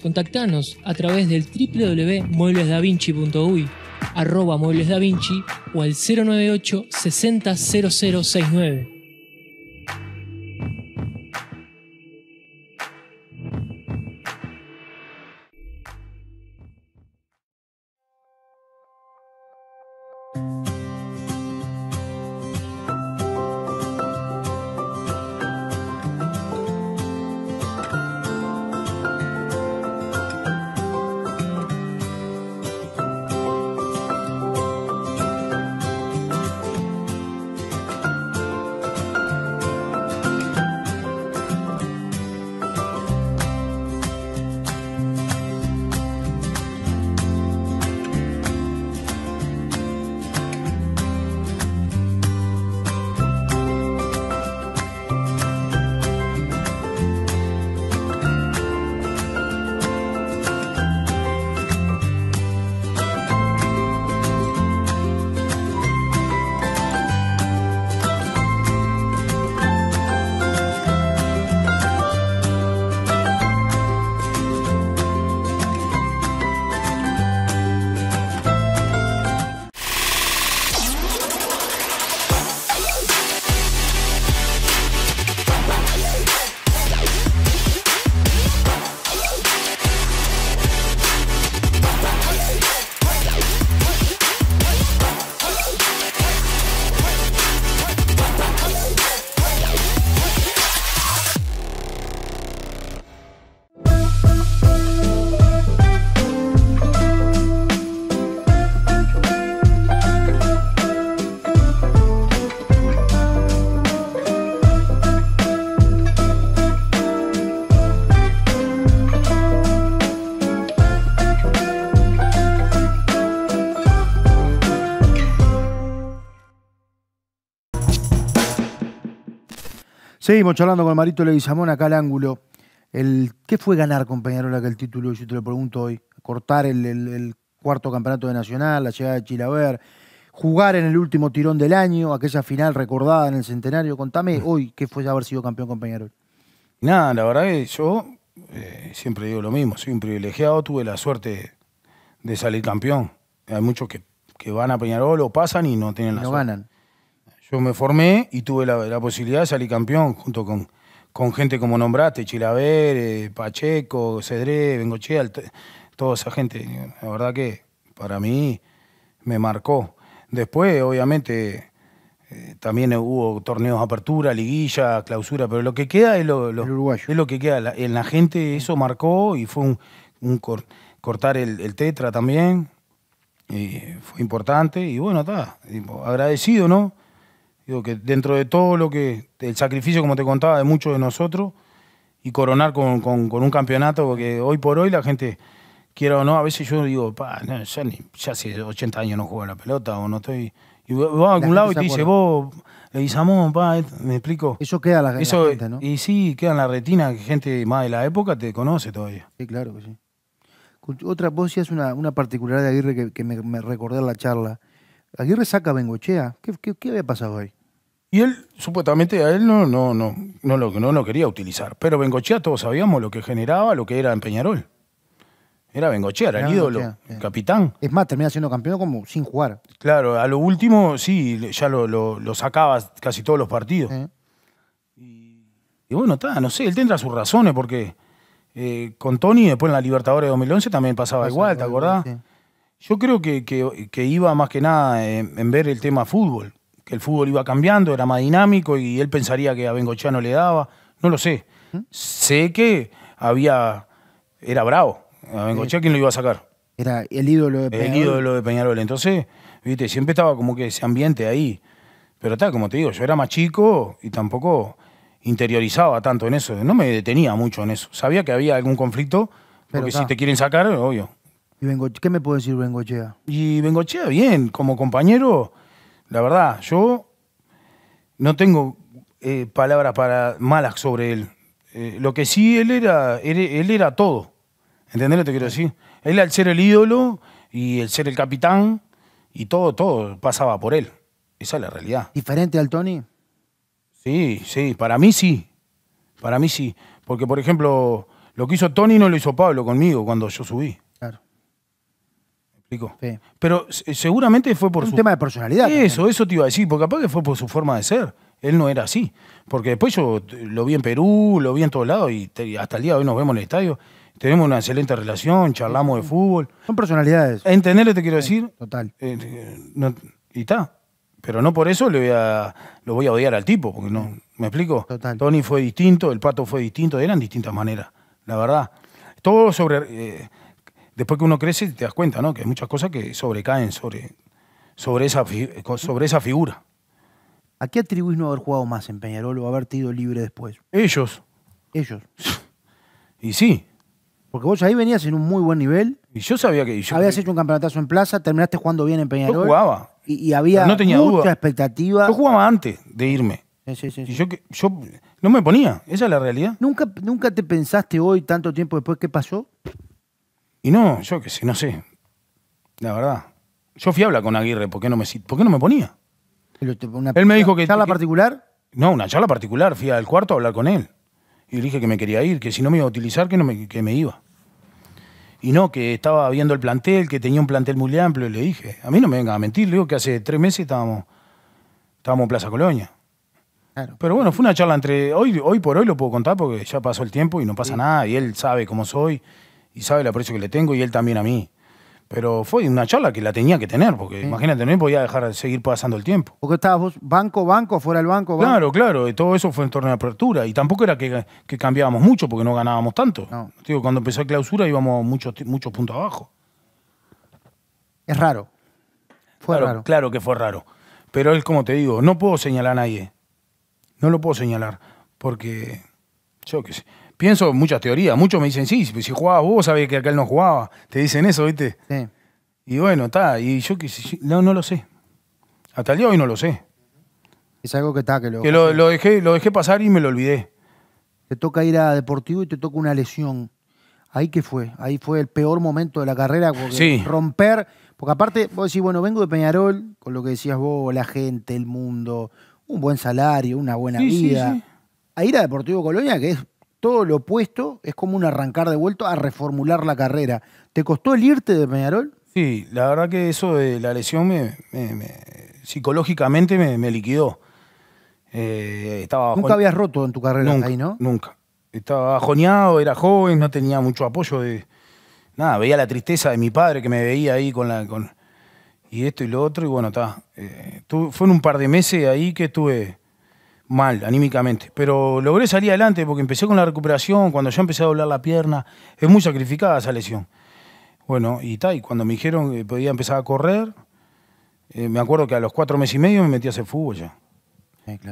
Contactanos a través del www.mueblesdavinci.uy, arroba Vinci o al 098 600069. Seguimos charlando con Marito Leguizamón acá al ángulo. El, ¿Qué fue ganar con Peñarol aquel título? Yo te lo pregunto hoy. Cortar el, cuarto campeonato de Nacional, la llegada de Chilaver, jugar en el último tirón del año, aquella final recordada en el centenario. Contame mm. hoy qué fue haber sido campeón con Peñarol. Nada, la verdad que yo eh, siempre digo lo mismo, soy un privilegiado, tuve la suerte de salir campeón. Hay muchos que, van a Peñarol o pasan y no tienen la la no ganan. Yo me formé y tuve la, posibilidad de salir campeón junto con, gente como nombraste, Chilaver, Pacheco, Cedré, Bengochea, toda esa gente. La verdad que para mí me marcó. Después, obviamente, eh, también hubo torneos apertura, liguilla, clausura, pero lo que queda es lo, lo que queda. en la gente eso marcó y fue un, cortar el, el, tetra también. Y fue importante y bueno, está, agradecido, ¿no? Digo que dentro de todo lo que, el sacrificio, como te contaba, de muchos de nosotros, y coronar con, un campeonato, porque hoy por hoy la gente, quiero o no, a veces yo digo, pa, ya, ni, ya, hace 80 años no juego la pelota, o no estoy... Y va a algún lado y te dice, vos, Isamón pa, eh, me explico. Eso queda la, gente, Y sí, queda en la retina, que gente más de la época te conoce todavía. Sí, claro que sí. Otra, vos es una, una particularidad de Aguirre que, me, recordé en la charla. Aguirre saca Bengochea. qué, qué había pasado ahí? Y él, supuestamente, a él no, no, no, no, lo, no, quería utilizar. Pero Bengochea, todos sabíamos lo que generaba, lo que era en Peñarol. Era Bengochea, era, el ídolo, el capitán. Es más, termina siendo campeón como sin jugar. Claro, a lo último, sí, ya lo, sacaba casi todos los partidos. Y bueno, está, no sé, él tendrá sus razones, porque eh, con Tony, después en la Libertadores de 2011 también pasaba igual, ¿te acordás? Yo creo que, iba más que nada en ver el tema fútbol que el fútbol iba cambiando, era más dinámico y él pensaría que a Bengochea no le daba, no lo sé. ¿Mm? Sé que había, era bravo, a Bengochea quién lo iba a sacar. Era el ídolo de Peñarol. El ídolo de Peñarol, entonces, viste, siempre estaba como que ese ambiente ahí. Pero tal, como te digo, yo era más chico y tampoco interiorizaba tanto en eso, no me detenía mucho en eso. Sabía que había algún conflicto, porque si te quieren sacar, obvio. ¿Y Bengochea? ¿Qué me puede decir Bengochea? Y Bengochea, bien, como compañero la verdad, yo no tengo eh, palabras para, malas sobre él. Eh, lo que sí él era, él, era todo. ¿Entendés lo que te quiero decir? Él al ser el ídolo y el ser el capitán y todo, todo pasaba por él. Esa es la realidad. ¿Diferente al Tony? Sí, sí, para mí sí. Para mí sí. Porque, por ejemplo, lo que hizo Tony no lo hizo Pablo conmigo cuando yo subí. Pero seguramente fue por un tema de personalidad. Eso, eso te iba a decir, porque capaz que fue por su forma de ser. Él no era así. Porque después yo lo vi en Perú, lo vi en todos lados y hasta el día de hoy nos vemos en el estadio. Tenemos una excelente relación, charlamos de fútbol. Son personalidades. Entenderle te quiero decir. total. Eh, eh, y está. Pero no por eso lo voy a odiar al tipo, no. ¿Me explico? Total. Tony fue distinto, el pato fue distinto, eran distintas maneras, la verdad. Todo sobre. Eh, después que uno crece te das cuenta, ¿no? Que hay muchas cosas que sobrecaen sobre, sobre, esa, sobre esa figura. ¿A qué atribuís no haber jugado más en Peñarol o haberte ido libre después? Ellos. Ellos. <laughs> Y sí. Porque vos ahí venías en un muy buen nivel. Y yo sabía que... Yo habías hecho un campeonatazo en plaza, terminaste jugando bien en Peñarol. Yo jugaba. Y, había no mucha expectativa. Yo jugaba antes de irme. Sí, sí, sí. Y yo, no me ponía. Esa es la realidad. ¿Nunca, ¿Nunca te pensaste hoy, tanto tiempo después, qué pasó? Y no, yo qué sé, no sé. La verdad. Yo fui a hablar con Aguirre, ¿por qué no me, por no me ponía? Una, él me dijo que... ¿Charla particular? No, una charla particular. Fui al cuarto a hablar con él. Y le dije que me quería ir, que si no me iba a utilizar, que, no me, que me iba. Y no, que estaba viendo el plantel, que tenía un plantel muy amplio. Y le dije, a mí no me venga a mentir, le digo que hace tres meses estábamos, estábamos en Plaza Colonia. Claro. Pero bueno, fue una charla entre... Hoy, hoy por hoy lo puedo contar porque ya pasó el tiempo y no pasa nada. Y él sabe cómo soy y sabe el aprecio que le tengo y él también a mí. Pero fue una charla que la tenía que tener, porque imagínate, no podía dejar de seguir pasando el tiempo. Porque estabas banco, banco, fuera del banco, Claro, claro, y eh, todo eso fue en torno a apertura. Y tampoco era que, cambiábamos mucho, porque no ganábamos tanto. Digo, cuando empezó la clausura íbamos muchos puntos abajo. Es raro. claro, raro. Claro que fue raro. Pero él, como te digo, no puedo señalar a nadie. No lo puedo señalar, porque yo qué sé pienso muchas teorías. Muchos me dicen, sí, si jugabas vos, sabés que aquel no jugaba. Te dicen eso, ¿viste? Sí. Y bueno, está. Y yo no, no lo sé. Hasta el día hoy no lo sé. Es algo que está, que lo... Que lo, dejé, lo dejé pasar y me lo olvidé. Te toca ir a Deportivo y te toca una lesión. Ahí que fue, ahí fue el peor momento de la carrera, porque romper, porque aparte vos decís, bueno, vengo de Peñarol, con lo que decías vos, la gente, el mundo, un buen salario, una buena vida. Sí, a ir a Deportivo Colonia, que es todo lo opuesto, es como un arrancar de vuelta a reformular la carrera. ¿Te costó el irte de Peñarol? Sí, la verdad que eso de la lesión me, psicológicamente me, liquidó. Eh, estaba nunca habías roto en tu carrera ¿no? Nunca. Estaba ajoneado, era joven, no tenía mucho apoyo de. Nada, veía la tristeza de mi padre que me veía ahí con la. Con, y esto y lo otro, y bueno, está. fue eh, fueron un par de meses ahí que estuve mal anímicamente, pero logré salir adelante porque empecé con la recuperación, cuando yo empecé a doblar la pierna, es muy sacrificada esa lesión. Bueno, y tal, y cuando me dijeron que podía empezar a correr, eh, me acuerdo que a los cuatro meses y medio me metí a hacer fútbol ya.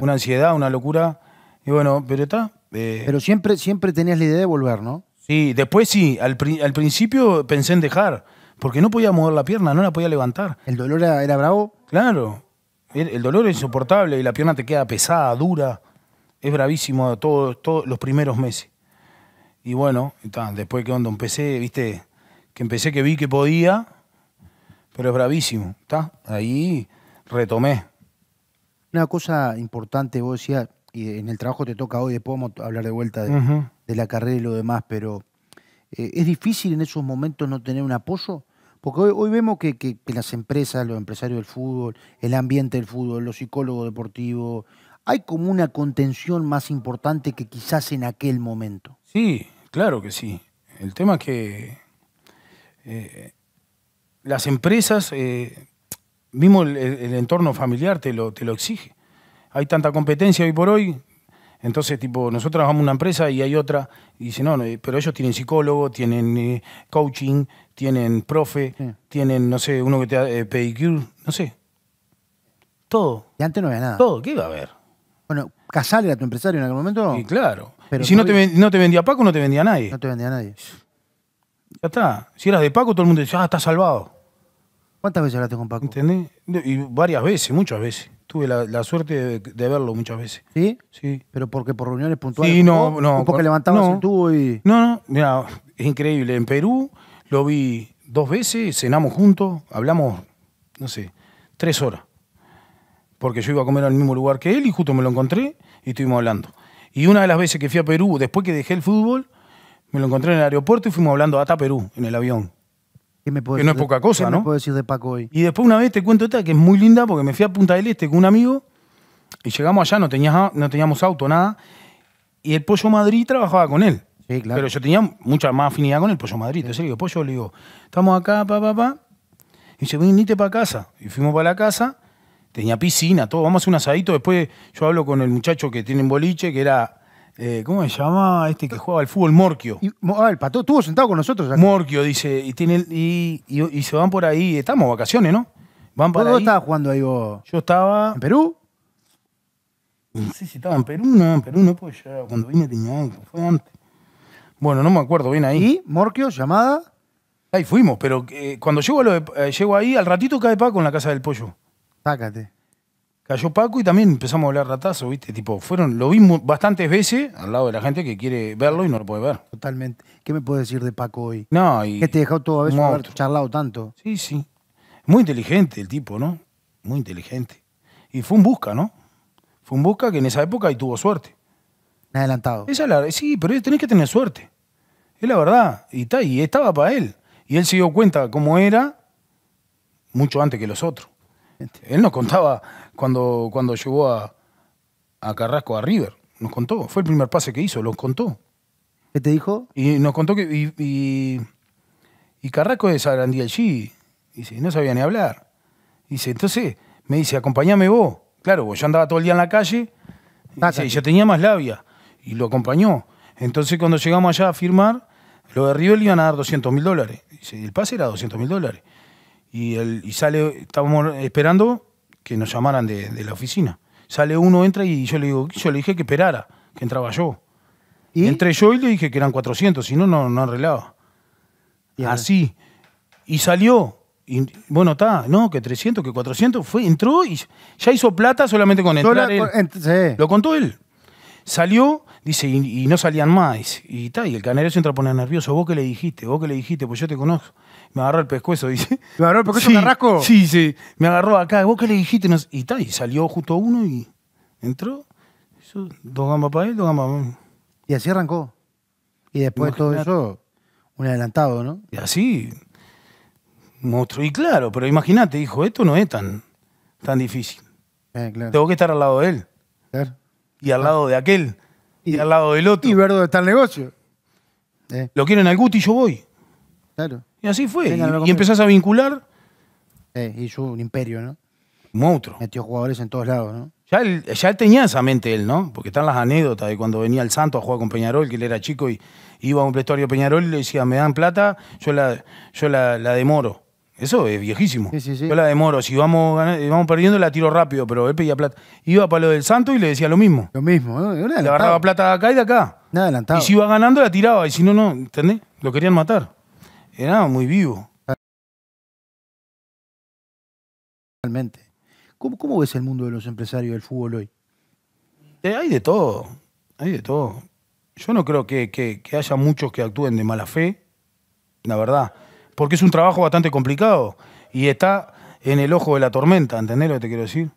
Una ansiedad, una locura, y bueno, pero está. Eh, pero siempre, siempre tenías la idea de volver, ¿no? Sí, después sí, al, principio pensé en dejar, porque no podía mover la pierna, no la podía levantar. ¿El dolor era bravo? Claro, el, dolor es mm. insoportable y la pierna te queda pesada, dura. Es bravísimo todos los primeros meses. Y bueno, después que cuando empecé, viste, que empecé que vi que podía, pero es bravísimo, ¿está? Ahí retomé. Una cosa importante, vos decías, y en el trabajo te toca hoy, después hablar de vuelta de, la carrera y lo demás, pero eh, ¿es difícil en esos momentos no tener un apoyo? Porque hoy, vemos que, las empresas, los empresarios del fútbol, el ambiente del fútbol, los psicólogos deportivos, hay como una contención más importante que quizás en aquel momento. Sí, claro que sí. El tema es que eh, las empresas, eh, mismo el, entorno familiar te lo, te lo exige. Hay tanta competencia hoy por hoy, entonces, tipo, nosotros vamos a una empresa y hay otra, y dice, no, eh, pero ellos tienen psicólogo, tienen coaching, tienen profe, tienen, no sé, uno que te eh, no sé. Todo. Y antes no había nada. Todo, ¿qué iba a haber? Bueno, Casal era tu empresario en aquel momento. Y claro. y si no te, no te vendía Paco, no te vendía nadie. No te vendía nadie. Ya está. Si eras de Paco, todo el mundo decía, ah, está salvado. ¿Cuántas veces hablaste con Paco? ¿Entendés? Y varias veces, muchas veces. Tuve la, suerte de, verlo muchas veces. ¿Sí? Sí. ¿Pero porque por reuniones puntuales? Sí, no, no. ¿Porque levantabas el tubo y...? No, no, mira, es increíble. En Perú lo vi dos veces, cenamos juntos, hablamos, no sé, tres horas. Porque yo iba a comer al mismo lugar que él y justo me lo encontré y estuvimos hablando. Y una de las veces que fui a Perú, después que dejé el fútbol, me lo encontré en el aeropuerto y fuimos hablando hasta Perú, en el avión. me que no es poca cosa, ¿no? puedo decir de Paco hoy? Y después una vez te cuento esta que es muy linda porque me fui a Punta del Este con un amigo y llegamos allá, no, no teníamos auto, nada. Y el Pollo Madrid trabajaba con él. Pero yo tenía mucha más afinidad con el Pollo Madrid. Sí. Entonces pues le digo, Pollo, le digo, estamos acá, papá papá Y dice, viniste para casa. Y fuimos para la casa, tenía piscina, todo. Vamos a hacer un asadito. Después yo hablo con el muchacho que tiene en boliche, que era eh, ¿Cómo se llama este que jugaba al fútbol? Morquio. Y, ah, el pato estuvo sentado con nosotros. Morquio, dice. Y, tiene, y, se van por ahí. Estamos vacaciones, ¿no? Van para estabas jugando ahí vos? Yo estaba. ¿En Perú? No sé si estaba en Perú, no, en Perú no, pues ya cuando vine tenía fue antes. Bueno, no me acuerdo bien ahí. ¿Y Morquio, llamada? Ahí fuimos, pero eh, cuando llego, eh, llego ahí, al ratito cae Paco en la casa del pollo. Sácate. Cayó Paco y también empezamos a hablar ratazo, ¿viste? Tipo, fueron, lo vimos bastantes veces al lado de la gente que quiere verlo y no lo puede ver. Totalmente. ¿Qué me puedes decir de Paco hoy? No, y. Que te dejó todo a veces haber charlado tanto. Sí, sí. Muy inteligente el tipo, ¿no? Muy inteligente. Y fue un busca, ¿no? Fue un busca que en esa época ahí tuvo suerte adelantado. es la, sí, pero tenés que tener suerte. Es la verdad. Y, estaba para él. Y él se dio cuenta cómo era mucho antes que los otros. Él nos contaba cuando, cuando llegó a, Carrasco, a River. Nos contó. Fue el primer pase que hizo, lo contó. ¿Qué te dijo? Y nos contó que. Y, Carrasco es allí. Dice, no sabía ni hablar. Dice, entonces me dice, acompáñame vos. Claro, yo andaba todo el día en la calle. Dice, y yo tenía más labia y lo acompañó. Entonces cuando llegamos allá a firmar, lo de Río le iban a dar 200 mil dólares. El pase era 200 mil dólares. Y, el, sale, estábamos esperando que nos llamaran de, la oficina. Sale uno, entra y yo le, digo, yo le dije que esperara, que entraba yo. ¿Y? Entré yo y le dije que eran 400, si no, no, no arreglaba. Así. Y salió. Y, bueno, está, no, que 300, que 400, fue, entró y ya hizo plata solamente con entrar. Lo contó él. Salió, dice, y, no salían más. Y, tal y el canario se entra a poner nervioso. ¿Vos qué le dijiste? ¿Vos qué le dijiste? Pues yo te conozco. Me agarró el pescuezo, dice. ¿Me agarró el pescuezo, ¿Me Carrasco? Sí, sí. Me agarró acá. ¿Vos qué le dijiste? y tal y salió justo uno y entró. dos gambas para él, dos gambas para mí. Y así arrancó. Y después de todo eso, un adelantado, ¿no? Y así, monstruo. Y claro, pero imagínate, dijo esto no es tan, tan difícil. Eh, Tengo que estar al lado de él. Claro y al lado de aquel y, al lado del otro. Y ver dónde está el negocio. Eh. Lo quieren al Guti y yo voy. Claro. Y así fue. y, empezás a vincular. Eh, hizo un imperio, ¿no? monstruo. Metió jugadores en todos lados, ¿no? Ya él, ya tenía esa mente él, ¿no? Porque están las anécdotas de cuando venía el Santo a jugar con Peñarol, que él era chico y iba a un prestorio Peñarol y le decía, me dan plata, yo la, yo la demoro. Eso es viejísimo. Yo la demoro. Si vamos, eh, vamos perdiendo, la tiro rápido, pero él pedía plata. Iba para lo del santo y le decía lo mismo. Lo mismo, ¿no? Le agarraba plata de acá y de acá. Y si iba ganando, la tiraba. Y si no, no, ¿entendés? Lo querían matar. Era muy vivo. Realmente. ¿Cómo, ¿Cómo ves el mundo de los empresarios del fútbol hoy? Eh, hay de todo. Hay de todo. Yo no creo que, que haya muchos que actúen de mala fe. La verdad porque es un trabajo bastante complicado y está en el ojo de la tormenta, ¿entendés lo que te quiero decir?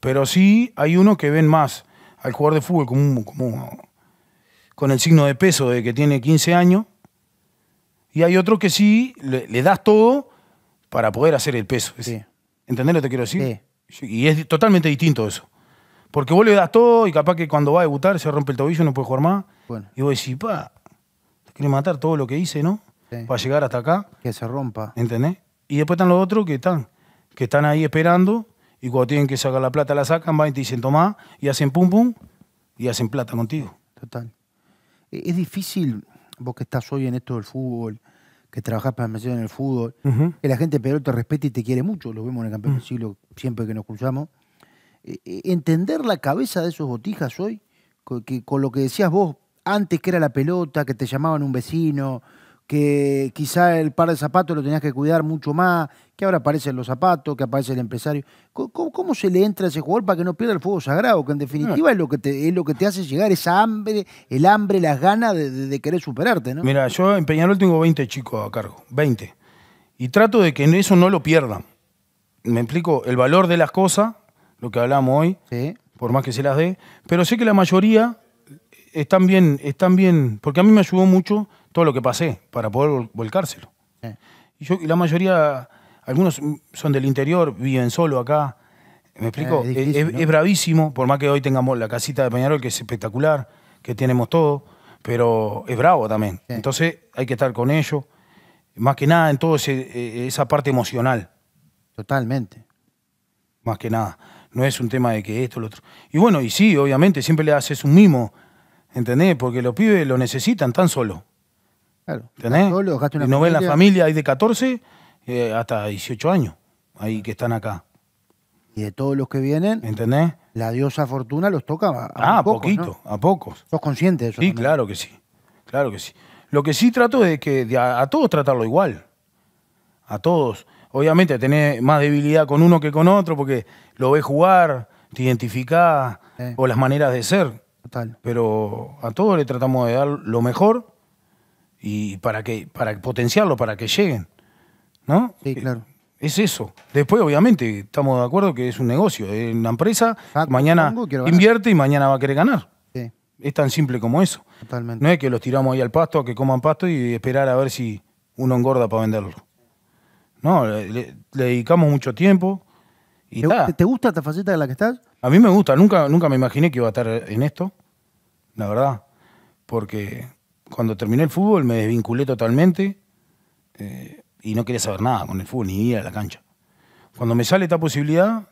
Pero sí hay unos que ven más al jugador de fútbol como, como con el signo de peso de que tiene 15 años y hay otro que sí le, das todo para poder hacer el peso. ¿Entendés lo que te quiero decir? Y es totalmente distinto eso. Porque vos le das todo y capaz que cuando va a debutar se rompe el tobillo, y no puede jugar más. Y vos decís, pa, te quiere matar todo lo que hice, ¿no? para llegar hasta acá. Que se rompa. ¿Entendés? Y después están los otros que están, que están ahí esperando y cuando tienen que sacar la plata la sacan, van y te dicen tomá y hacen pum pum y hacen plata contigo. Total. E-, es difícil, vos que estás hoy en esto del fútbol, que trabajás para en el fútbol, que la gente pero te respeta y te quiere mucho, lo vemos en el campeón del siglo siempre que nos cruzamos. E-, e-, entender la cabeza de esos botijas hoy, que, con lo que decías vos antes que era la pelota, que te llamaban un vecino, que quizá el par de zapatos lo tenías que cuidar mucho más, que ahora aparecen los zapatos, que aparece el empresario. ¿Cómo, se le entra ese jugador para que no pierda el fuego sagrado? Que en definitiva ah. es lo que te, es lo que te hace llegar esa hambre, el hambre, las ganas de, querer superarte, ¿no? Mira, yo en Peñarol tengo 20 chicos a cargo, 20. Y trato de que eso no lo pierdan. Me explico, el valor de las cosas, lo que hablamos hoy, por más que se las dé, pero sé que la mayoría están bien, están bien, porque a mí me ayudó mucho todo lo que pasé para poder volcárselo. Y yo, la mayoría, algunos son del interior, viven solo acá. ¿Me explico? Eh, es, bravísimo, por más que hoy tengamos la casita de Peñarol, que es espectacular, que tenemos todo, pero es bravo también. Entonces hay que estar con ellos, más que nada en toda e, e, esa parte emocional. Totalmente. Más que nada. No es un tema de que esto, lo otro. Y bueno, y sí, obviamente, siempre le haces un mimo, ¿entendés? Porque los pibes lo necesitan tan solo. Claro. ¿Entendés? no ven la familia, hay de 14 eh, hasta 18 años, ahí que están acá. Y de todos los que vienen, ¿entendés? La diosa fortuna los toca a, ah, a poquito, a pocos. ¿Sos consciente de eso? Sí, claro que sí. Claro que sí. Lo que sí trato es que a, todos tratarlo igual. A todos. Obviamente tenés más debilidad con uno que con otro porque lo ves jugar, te identificás o las maneras de ser. Total. Pero a todos le tratamos de dar lo mejor y para que para potenciarlo, para que lleguen, ¿no? Sí, eh, claro. Es eso. Después, obviamente, estamos de acuerdo que es un negocio, es una empresa. Ah, mañana invierte y mañana va a querer ganar. Sí. Es tan simple como eso. Totalmente. No es que los tiramos ahí al pasto, a que coman pasto y esperar a ver si uno engorda para venderlo. No, le, dedicamos mucho tiempo. ¿Te, gusta esta faceta en la que estás? A mí me gusta. Nunca, nunca me imaginé que iba a estar en esto, la verdad. Porque cuando terminé el fútbol me desvinculé totalmente eh, y no quería saber nada con el fútbol, ni ir a la cancha. Cuando me sale esta posibilidad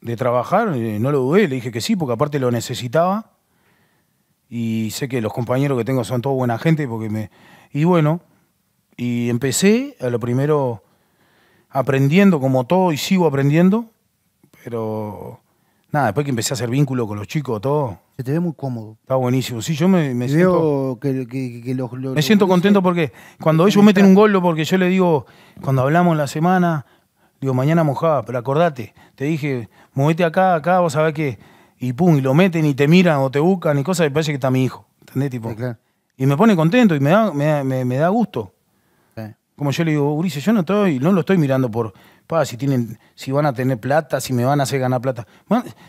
de trabajar, eh, no lo dudé, le dije que sí, porque aparte lo necesitaba y sé que los compañeros que tengo son todos buena gente porque me... Y bueno, y empecé a lo primero aprendiendo como todo y sigo aprendiendo, pero nada, después que empecé a hacer vínculo con los chicos, todo, te ve muy cómodo. Está buenísimo. Sí, yo me, siento. Que, me siento contento porque cuando ellos meten un gol, porque yo le digo, cuando hablamos la semana, digo, mañana mojaba, pero acordate, te dije, movete acá, acá, vos sabés que. Y pum, y lo meten y te miran o te buscan y cosas, y parece que está mi hijo. ¿Entendés? Tipo, Y me pone contento y me da, gusto. Como yo le digo, Ulises, yo no estoy, no lo estoy mirando por si, tienen, si van a tener plata, si me van a hacer ganar plata.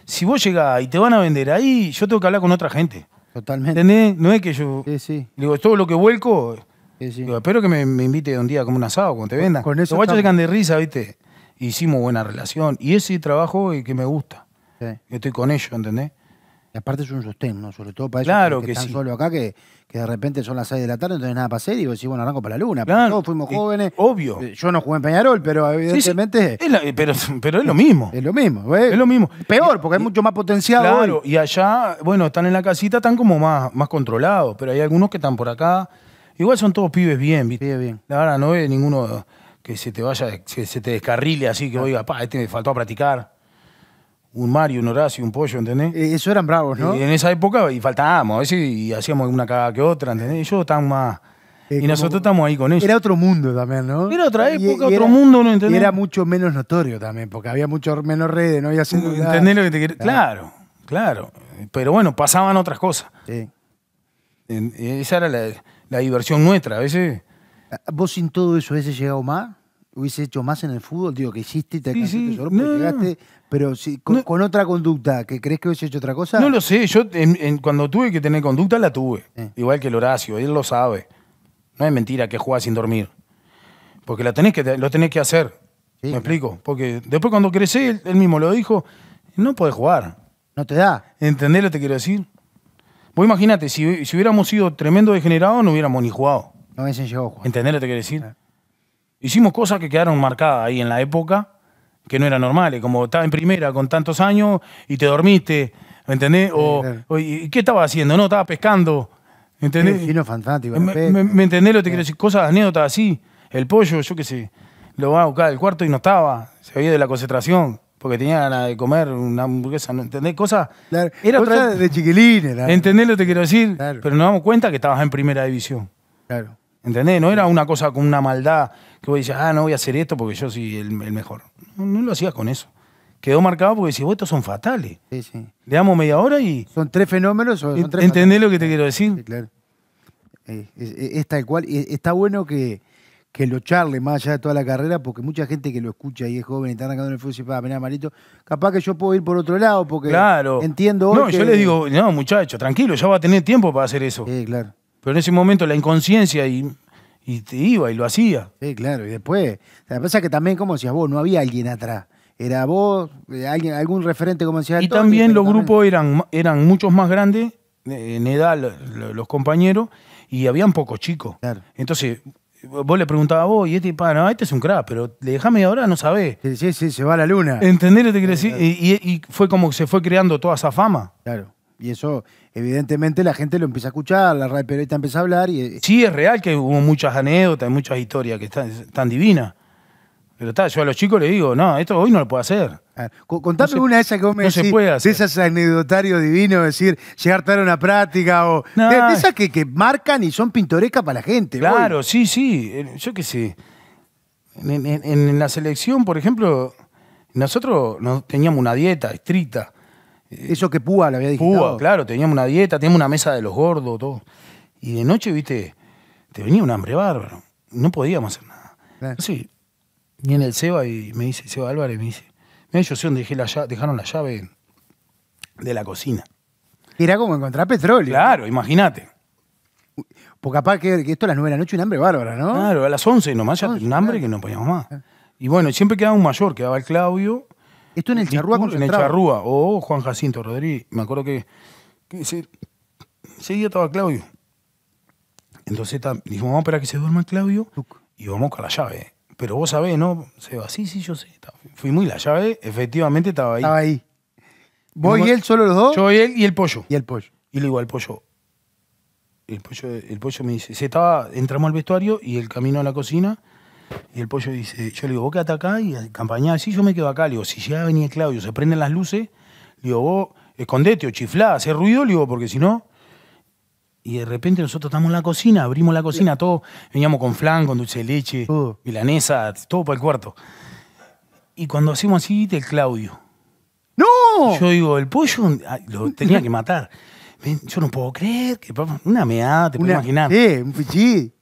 si vos llegás y te van a vender ahí, yo tengo que hablar con otra gente. Totalmente. ¿Entendés? No es que yo. Sí, sí. Digo, todo lo que vuelco. Digo, espero que me, invite un día como un asado, cuando te vendan. Con eso Los guachos de risa, ¿viste? Hicimos buena relación. Y ese trabajo que me gusta. estoy con ellos, ¿entendés? Y aparte es un sostén, ¿no? Sobre todo para esos que, están solo acá, que, de repente son las 6 de la tarde, no tenés nada para hacer y vos decís, bueno, arranco para la luna. todos fuimos jóvenes. obvio. Eh, yo no jugué en Peñarol, pero evidentemente... Eh, <laughs> pero, es lo mismo. Es lo mismo. Es lo mismo. Peor, porque hay mucho más potencial. Claro, y allá, bueno, están en la casita, están como más, más controlados, pero hay algunos que están por acá. Igual son todos pibes bien, ¿viste? Pibes bien. La verdad, no hay ninguno que se te vaya, que se te descarrile así, que oiga, pa, este me faltó a practicar un Mario, un Horacio, un Pollo, ¿entendés? Eh, eso eran bravos, ¿no? Y eh, en esa época y faltábamos, a veces y hacíamos una cagada que otra, ¿entendés? Ellos estaba más... Eh, y nosotros estamos ahí con ellos. Era otro mundo también, ¿no? Era otra época, otro mundo, ¿no entendés? Y era mucho menos notorio también, porque había mucho menos redes, no había uh, ¿Entendés lo que te quiero? Claro, claro. Pero bueno, pasaban otras cosas. Sí. Esa era la, diversión nuestra, a veces... ¿Vos sin todo eso hubiese llegado más? hubiese hecho más en el fútbol, digo, que hiciste y te sí, pero con, otra conducta, ¿que crees que hubiese hecho otra cosa? No lo sé, yo cuando tuve que tener conducta la tuve, igual que el Horacio, él lo sabe. No es mentira que juega sin dormir, porque la tenés que, lo tenés que hacer, ¿me explico? Porque después cuando crecí, él, mismo lo dijo, no podés jugar. No te da. ¿Entendés lo que te quiero decir? Vos imagínate, si, hubiéramos sido tremendo degenerados, no hubiéramos ni jugado. No hubiesen llegado a jugar. ¿Entendés lo que te quiero decir? hicimos cosas que quedaron marcadas ahí en la época, que no eran normales, como estaba en primera con tantos años y te dormiste, ¿me entendés? O, ¿Qué estaba haciendo? No, estaba pescando. ¿Me entendés? Fino fantástico. Me, entendés lo que te quiero decir? Cosas, anécdotas así. El pollo, yo qué sé, lo va a buscar del cuarto y no estaba. Se veía de la concentración porque tenía ganas de comer una hamburguesa, ¿me entendés? Cosas. era otra... de chiquilines. ¿Me ¿Entendés lo que te quiero decir? Pero nos damos cuenta que estabas en primera división. Claro. ¿Entendés? No era una cosa con una maldad que vos decías, ah, no voy a hacer esto porque yo soy el, mejor. No, lo hacías con eso. Quedó marcado porque decís, vos estos son fatales. Sí, sí. Le damos media hora y. Son tres fenómenos. Son tres ¿Entendés lo que te quiero decir? Sí, claro. Eh, es, cual. Está bueno que, lo charle más allá de toda la carrera, porque mucha gente que lo escucha y es joven y está arrancando en el fútbol y dice, para, Marito, capaz que yo puedo ir por otro lado porque entiendo. Hoy no, yo les digo, no, muchacho, tranquilo, ya va a tener tiempo para hacer eso. Sí, claro. Pero en ese momento la inconsciencia y, te iba y lo hacía. Sí, claro. Y después, la cosa es que también, como decías vos, no había alguien atrás. Era vos, eh, algún referente, como decías. Y también los grupos eran, eran muchos más grandes eh, en edad los compañeros y habían pocos chicos. Claro. Entonces, vos le preguntabas a vos, y este, no, ah, este es un crack, pero le ahora, ahora no sabés. Sí, sí, se va a la luna. ¿Entendés lo que decir? y, fue como que se fue creando toda esa fama. Claro. Y eso, evidentemente, la gente lo empieza a escuchar, la radio periodista empieza a hablar. Y... Eh, sí, es real que hubo muchas anécdotas, muchas historias que están, divinas. Pero está, yo a los chicos les digo, no, esto hoy no lo puedo hacer. Ah, contame una de esas que vos me no se puede hacer. de esas anecdotarios divinos, decir, llegar tarde a una práctica o... esas que, marcan y son pintorescas para la gente. Claro, sí, sí, eh, yo qué sé. En, la selección, por ejemplo, nosotros teníamos una dieta estricta. Eso que Púa le había digitado. Púa, claro, teníamos una dieta, teníamos una mesa de los gordos, todo. Y de noche, viste, te venía un hambre bárbaro. No podíamos hacer nada. sí Sí. Viene el Seba y me dice, Seba Álvarez me dice, mira, yo sé dónde dejaron la llave de la cocina. Era como encontrar petróleo. Claro, imagínate. Porque capaz que, esto a las nueve de la noche un hambre bárbaro, ¿no? Claro, a las once nomás, un hambre que no podíamos más. Ah. Y bueno, siempre quedaba un mayor, quedaba el Claudio esto en el Charrúa En el Charrúa, o oh, Juan Jacinto Rodríguez. Me acuerdo que, ese, día estaba Claudio. Entonces dijimos, vamos a esperar que se duerma Claudio y vamos con la llave. Pero vos sabés, ¿no? Se va, sí, sí, yo sé. Fui muy la llave, efectivamente estaba ahí. Estaba ahí. ¿Vos y, él solo los dos? Yo y él y el pollo. Y el pollo. Y le digo al pollo, el pollo, el pollo me dice, se estaba, entramos al vestuario y el camino a la cocina y el pollo dice, yo le digo, vos quedate acá y campaña sí, yo me quedo acá. Le digo, si ya venía Claudio, se prenden las luces, le digo, vos escondete o chiflá, hace ruido, le digo, porque si no. Y de repente nosotros estamos en la cocina, abrimos la cocina, todos veníamos con flan, con dulce de leche, milanesa, todo para el cuarto. Y cuando hacemos así, el Claudio. ¡No! yo digo, el pollo ah, lo tenía que matar. Yo no puedo creer que una meada, te puedo imaginar. Sí, un pichí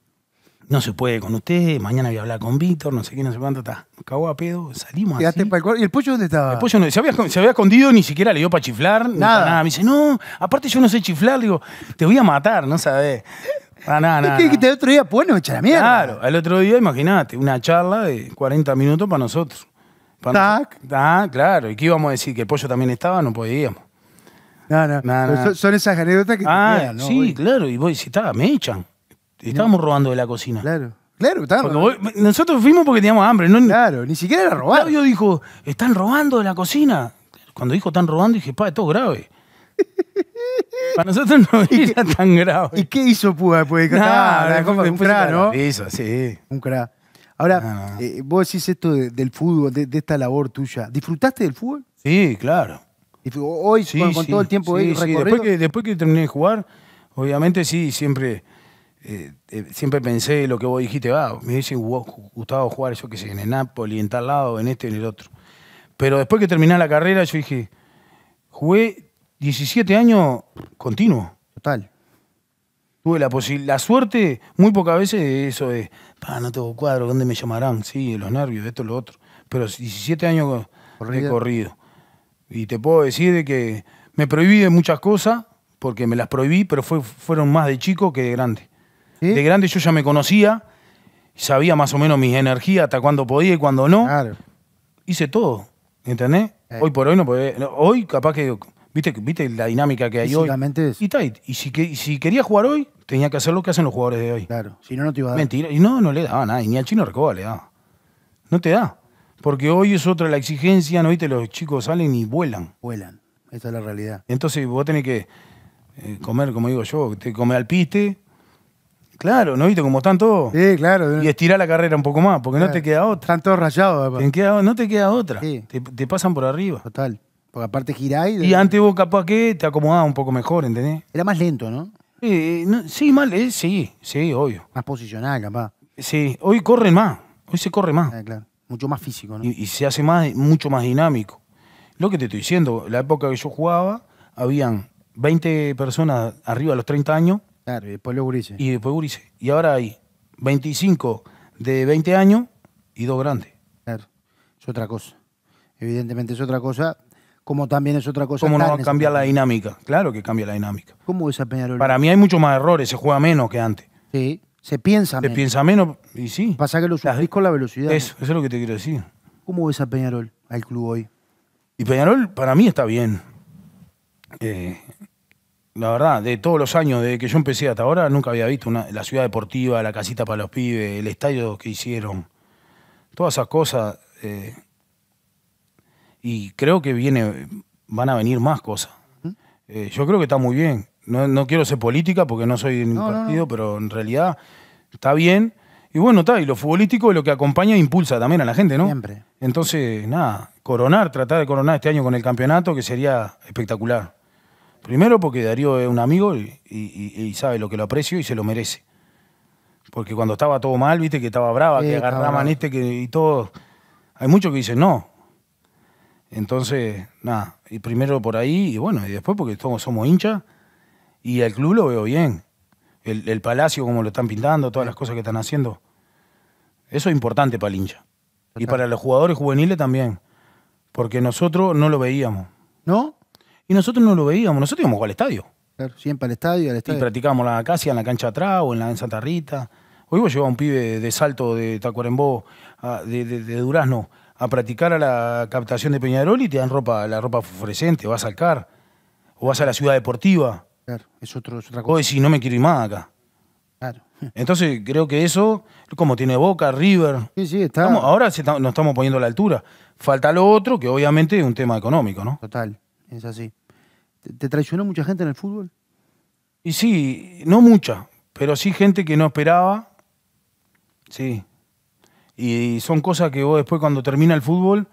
no se puede con usted, mañana voy a hablar con Víctor, no sé qué, no sé cuánto, está. cagó a pedo, salimos así. ¿Y el pollo dónde estaba? El pollo no, se, había, se había escondido, ni siquiera le dio para chiflar, nada. nada. Me dice, no, aparte yo no sé chiflar, digo, te voy a matar, no sabes. Ah, nada, nada. Es que el otro día, bueno, pues, echa la mierda. Claro, el otro día, imagínate, una charla de 40 minutos para nosotros. Ah, claro, y qué íbamos a decir que el pollo también estaba, no podíamos. No, no, Son, esas anécdotas que ah, te ¿no? Sí, claro, y vos decís, está, me echan estábamos robando de la cocina. Claro. Claro, Nosotros fuimos porque teníamos hambre. No, claro, ni siquiera era robar. yo dijo, están robando de la cocina. Cuando dijo están robando, dije, pa, esto es grave. <laughs> Para nosotros no era tan grave. ¿Y qué hizo Puga después de nah, un cra, ¿no? sí. Un cra. Ahora, eh, vos decís esto del fútbol, de, esta labor tuya. ¿Disfrutaste del fútbol? Sí, claro. Hoy, con, todo el tiempo sí, después, después que terminé de jugar, obviamente sí, siempre eh, eh, siempre pensé lo que vos dijiste, va, me dicen gustado jugar, yo qué sé, en el Napoli, en tal lado, en este, en el otro. Pero después que terminé la carrera, yo dije, jugué 17 años continuo. Total. Tuve la, la suerte, muy pocas veces, de eso de, no tengo cuadro, ¿dónde me llamarán? Sí, los nervios, esto, lo otro. Pero 17 años he corrido. Y te puedo decir que me prohibí de muchas cosas, porque me las prohibí, pero fueron más de chico que de grande. De grande yo ya me conocía, sabía más o menos mis energías, hasta cuándo podía y cuándo no. Claro. Hice todo, ¿entendés? Eh. Hoy por hoy no puede Hoy capaz que... ¿Viste, ¿Viste la dinámica que hay hoy? Y, y si, que, si quería jugar hoy, tenía que hacer lo que hacen los jugadores de hoy. Claro, si no, no te iba a dar. Mentira, y no, no le daba nada, y ni al chino Recoba le daba. No te da. Porque hoy es otra la exigencia, ¿no viste? Los chicos salen y vuelan. Vuelan, esa es la realidad. Entonces vos tenés que eh, comer, como digo yo, te comer al piste, Claro, ¿no viste como están todos? Sí, claro. Y estirar la carrera un poco más, porque no eh, te queda otra. Están todos rayados, No te queda otra. Sí. Te, pasan por arriba. Total. Porque aparte girás y... Y antes vos capaz que te acomodabas un poco mejor, ¿entendés? Era más lento, ¿no? sí, mal, eh, sí, sí, obvio. Más posicional, capaz. Sí, hoy corren más. Hoy se corre más. Ah, claro. Mucho más físico, ¿no? Y, se hace más, mucho más dinámico. Lo que te estoy diciendo, la época que yo jugaba, habían 20 personas arriba de los 30 años Claro, y después los Y después gurises. Y ahora hay 25 de 20 años y dos grandes. Claro, es otra cosa. Evidentemente es otra cosa, como también es otra cosa. ¿Cómo no cambiar la dinámica? Claro que cambia la dinámica. ¿Cómo ves a Peñarol? Para mí hay mucho más errores, se juega menos que antes. Sí, se piensa se menos. Se piensa menos y sí. Pasa que lo sufrís con la velocidad. Eso, eso es lo que te quiero decir. ¿Cómo ves a Peñarol, al club hoy? Y Peñarol para mí está bien. Eh, la verdad, de todos los años, desde que yo empecé hasta ahora, nunca había visto una, la ciudad deportiva, la casita para los pibes, el estadio que hicieron, todas esas cosas. Eh, y creo que viene, van a venir más cosas. ¿Mm? Eh, yo creo que está muy bien. No, quiero ser política porque no soy de ningún partido, pero en realidad está bien. Y bueno, está, y lo futbolístico es lo que acompaña e impulsa también a la gente, ¿no? Siempre. Entonces, nada, coronar, tratar de coronar este año con el campeonato, que sería espectacular. Primero porque Darío es un amigo y, sabe lo que lo aprecio y se lo merece. Porque cuando estaba todo mal, viste que estaba brava, que agarraban este que, y todo. Hay muchos que dicen no. Entonces, nada, y primero por ahí y bueno, y después porque todos somos hinchas y al club lo veo bien. El, el, palacio, como lo están pintando, todas las cosas que están haciendo. Eso es importante para el hincha. Y para los jugadores juveniles también. Porque nosotros no lo veíamos. ¿No? Y nosotros no lo veíamos, nosotros íbamos al estadio. Claro, siempre al estadio, al estadio. Y practicábamos la acacia en la cancha atrás o en la Santa Rita. Hoy vos llevas a un pibe de salto de Tacuarembó, de, Durazno, a practicar a la captación de Peñarol y te dan ropa, la ropa fluorescente, vas al CAR, o vas a la ciudad deportiva. Claro, es, otro, otra cosa. O decís, no me quiero ir más acá. Claro. <laughs> Entonces creo que eso, como tiene Boca, River. Sí, sí, Estamos, ahora nos estamos poniendo a la altura. Falta lo otro, que obviamente es un tema económico, ¿no? Total, es así. ¿Te traicionó mucha gente en el fútbol? Y sí, no mucha, pero sí gente que no esperaba. Sí. Y son cosas que vos después cuando termina el fútbol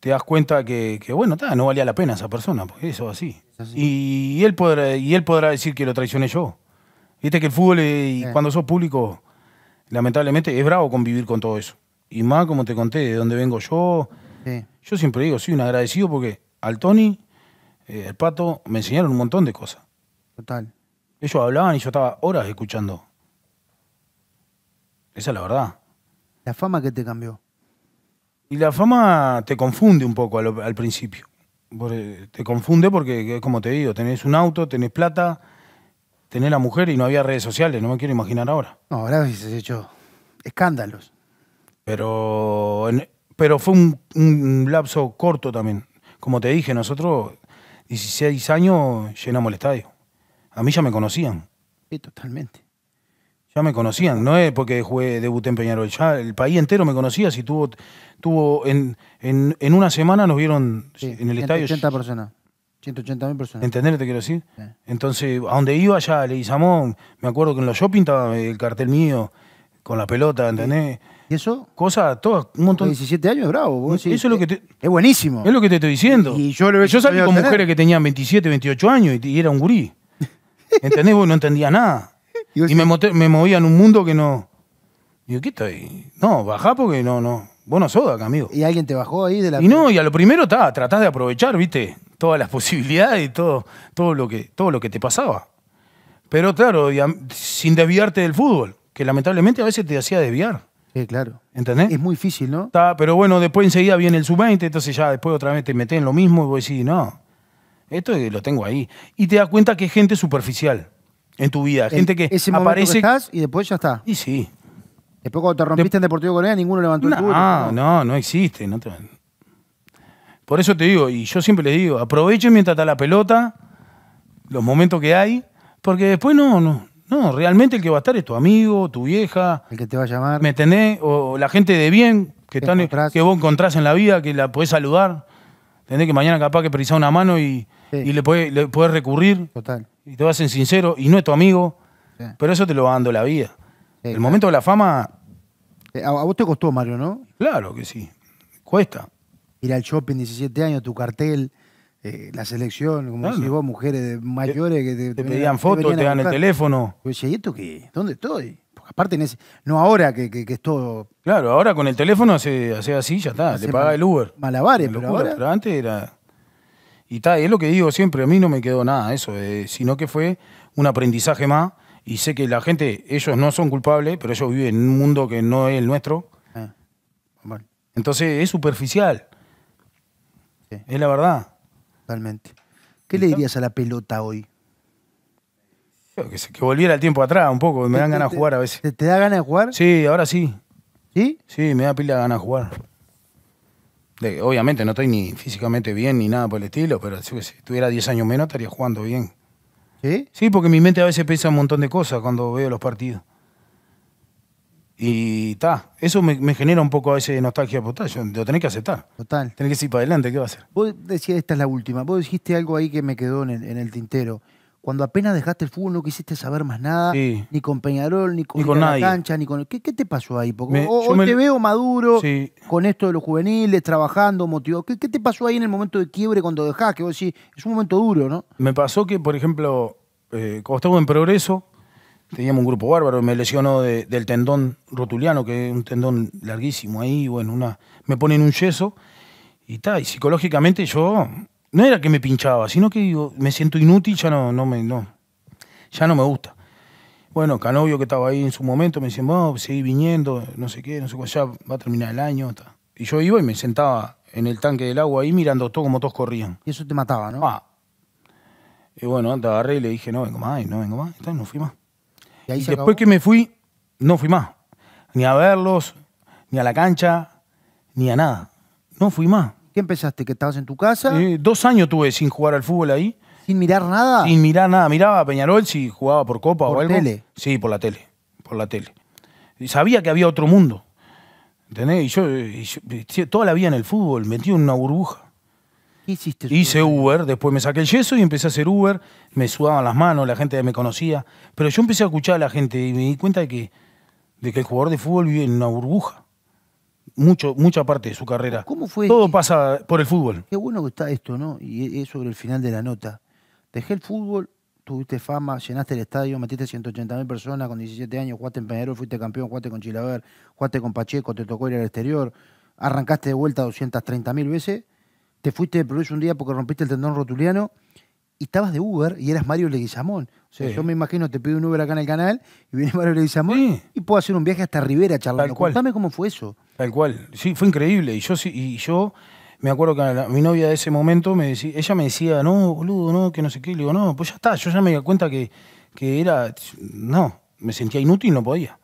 te das cuenta que, bueno, no valía la pena esa persona, porque eso así. Y, él podrá, y él podrá decir que lo traicioné yo. Viste que el fútbol, y cuando sos público, lamentablemente es bravo convivir con todo eso. Y más, como te conté, de dónde vengo yo. Yo siempre digo, soy un agradecido porque al Tony eh, el pato, me enseñaron un montón de cosas. Total. Ellos hablaban y yo estaba horas escuchando. Esa es la verdad. La fama que te cambió. Y la fama te confunde un poco al, principio. Eh, te confunde porque, como te digo, tenés un auto, tenés plata, tenés la mujer y no había redes sociales, no me quiero imaginar ahora. No, ahora has hecho escándalos. Pero, pero fue un lapso corto también. Como te dije, nosotros 16 años llenamos el estadio. A mí ya me conocían. Sí, totalmente. Ya me conocían, no es porque jugué, debuté en Peñarol, ya el país entero me conocía, si tuvo, tuvo en, una semana nos vieron en el estadio. 180 personas, 180 mil personas. ¿Entendés quiero decir? Entonces, a donde iba ya, le Leguizamón, me acuerdo que en los shopping estaba el cartel mío, con la pelota, ¿entendés? ¿Y eso? Cosa, todo, un montón. 17 años, bravo. eso es, lo que es buenísimo. Es lo que te estoy diciendo. Y yo, yo salí con mujeres que tenían 27, 28 años y, era un gurí. <laughs> ¿Entendés? Vos no entendía nada. Y, me, movía en un mundo que no. Digo, ¿qué estoy? No, bajá porque no, no. Vos no sos amigo. ¿Y alguien te bajó ahí de la.? Y no, y a lo primero está, tratás de aprovechar, ¿viste? Todas las <laughs> posibilidades y todo, todo, lo, que, todo lo que te pasaba. Pero claro, sin desviarte del fútbol, que lamentablemente a veces te hacía desviar claro. ¿Entendés? Es muy difícil, ¿no? Está, pero bueno, después enseguida viene el sub-20, entonces ya después otra vez te metes en lo mismo y vos decís, no, esto lo tengo ahí. Y te das cuenta que es gente superficial en tu vida, gente que ese aparece... Que estás y después ya está. Y sí. Después cuando te rompiste en Deportivo Corea, ninguno levantó el No, no, no existe. No Por eso te digo, y yo siempre les digo, aprovechen mientras está la pelota, los momentos que hay, porque después no, no, no, realmente el que va a estar es tu amigo, tu vieja. El que te va a llamar. ¿Me entendés? O la gente de bien que, están, que vos encontrás en la vida, que la podés saludar. tenés Que mañana capaz que precisás una mano y, le, podés, le, recurrir. Total. Y te vas en sincero y no es tu amigo. Pero eso te lo va dando la vida. el momento de la fama. Eh, a vos te costó, Mario, ¿no? Claro que sí. Cuesta. Ir al shopping 17 años, tu cartel eh, la selección, como vos, mujeres mayores que te, pedían fotos, te, dan el teléfono. Oye, ¿y esto qué? ¿Dónde estoy? Porque aparte, en ese, no ahora que, es todo. Claro, ahora con el teléfono se hace así, ya está, le paga el Uber. Malabares, pero, ahora... pero antes era. Y está, es lo que digo siempre, a mí no me quedó nada eso, eh, sino que fue un aprendizaje más. Y sé que la gente, ellos no son culpables, pero ellos viven en un mundo que no es el nuestro. Ah, Entonces es superficial. Es la verdad. Totalmente. ¿Qué le dirías a la pelota hoy? Que, volviera el tiempo atrás un poco, me dan ganas de jugar a veces. ¿Te, da ganas de jugar? Sí, ahora sí. ¿Sí? Sí, me da pila ganas de jugar. obviamente no estoy ni físicamente bien ni nada por el estilo, pero si, si tuviera 10 años menos estaría jugando bien. ¿Sí? Sí, porque mi mente a veces pesa un montón de cosas cuando veo los partidos. Y está eso me, genera un poco a veces nostalgia postal. Pues, yo, lo tenés que aceptar. Total. Tenés que seguir para adelante, ¿qué va a hacer? Vos decías, esta es la última. Vos dijiste algo ahí que me quedó en el, tintero. Cuando apenas dejaste el fútbol no quisiste saber más nada, ni con Peñarol, ni con, la cancha, ni con... ¿Qué, te pasó ahí? Porque te veo maduro, con esto de los juveniles, trabajando, motivado. ¿Qué, te pasó ahí en el momento de quiebre cuando dejás? Que vos decís, es un momento duro, ¿no? Me pasó que, por ejemplo, eh, cuando estamos en progreso, teníamos un grupo bárbaro, me lesionó del tendón rotuliano, que es un tendón larguísimo ahí, bueno, una, me ponen un yeso y tal, y psicológicamente yo, no era que me pinchaba, sino que digo, me siento inútil, ya no, no me, no, ya no me gusta. Bueno, Canovio que estaba ahí en su momento me decía, vamos, seguí viniendo, no sé qué, no sé cuál, ya va a terminar el año. Y yo iba y me sentaba en el tanque del agua ahí mirando todo como todos corrían. Y eso te mataba, ¿no? Ah. Y bueno, te agarré y le dije, no vengo más, no vengo más, y no fui más después que me fui, no fui más. Ni a verlos, ni a la cancha, ni a nada. No fui más. ¿Qué empezaste? ¿Que estabas en tu casa? Eh, dos años tuve sin jugar al fútbol ahí. ¿Sin mirar nada? Sin mirar nada. Miraba a Peñarol si jugaba por copa o algo. Sí, por la tele. Por la tele. Y sabía que había otro mundo. ¿Entendés? y yo eh, eh, toda la vida en el fútbol, metido en una burbuja. Hice Uber, después me saqué el yeso y empecé a hacer Uber. Me sudaban las manos, la gente me conocía. Pero yo empecé a escuchar a la gente y me di cuenta de que, de que el jugador de fútbol vive en una burbuja. Mucho, mucha parte de su carrera. ¿Cómo fue? Todo pasa por el fútbol. Qué bueno que está esto, ¿no? Y es sobre el final de la nota. Dejé el fútbol, tuviste fama, llenaste el estadio, metiste 180 mil personas con 17 años, jugaste en Peñarol, fuiste campeón, jugaste con Chilaver, jugaste con Pacheco, te tocó ir al exterior, arrancaste de vuelta 230.000 mil veces te fuiste de Progreso un día porque rompiste el tendón rotuliano y estabas de Uber y eras Mario Leguizamón. O sea, yo me imagino, te pido un Uber acá en el canal y viene <laughs> Mario Leguizamón y puedo hacer un viaje hasta Rivera charlando. Contame cómo fue eso. Tal cual. Sí, fue increíble. Y yo, y yo me acuerdo que mi novia de ese momento, me decía, ella me decía, no, boludo, no, que no sé qué. Le digo, no, pues ya está. Yo ya me di cuenta que, era... No, me sentía inútil, no podía.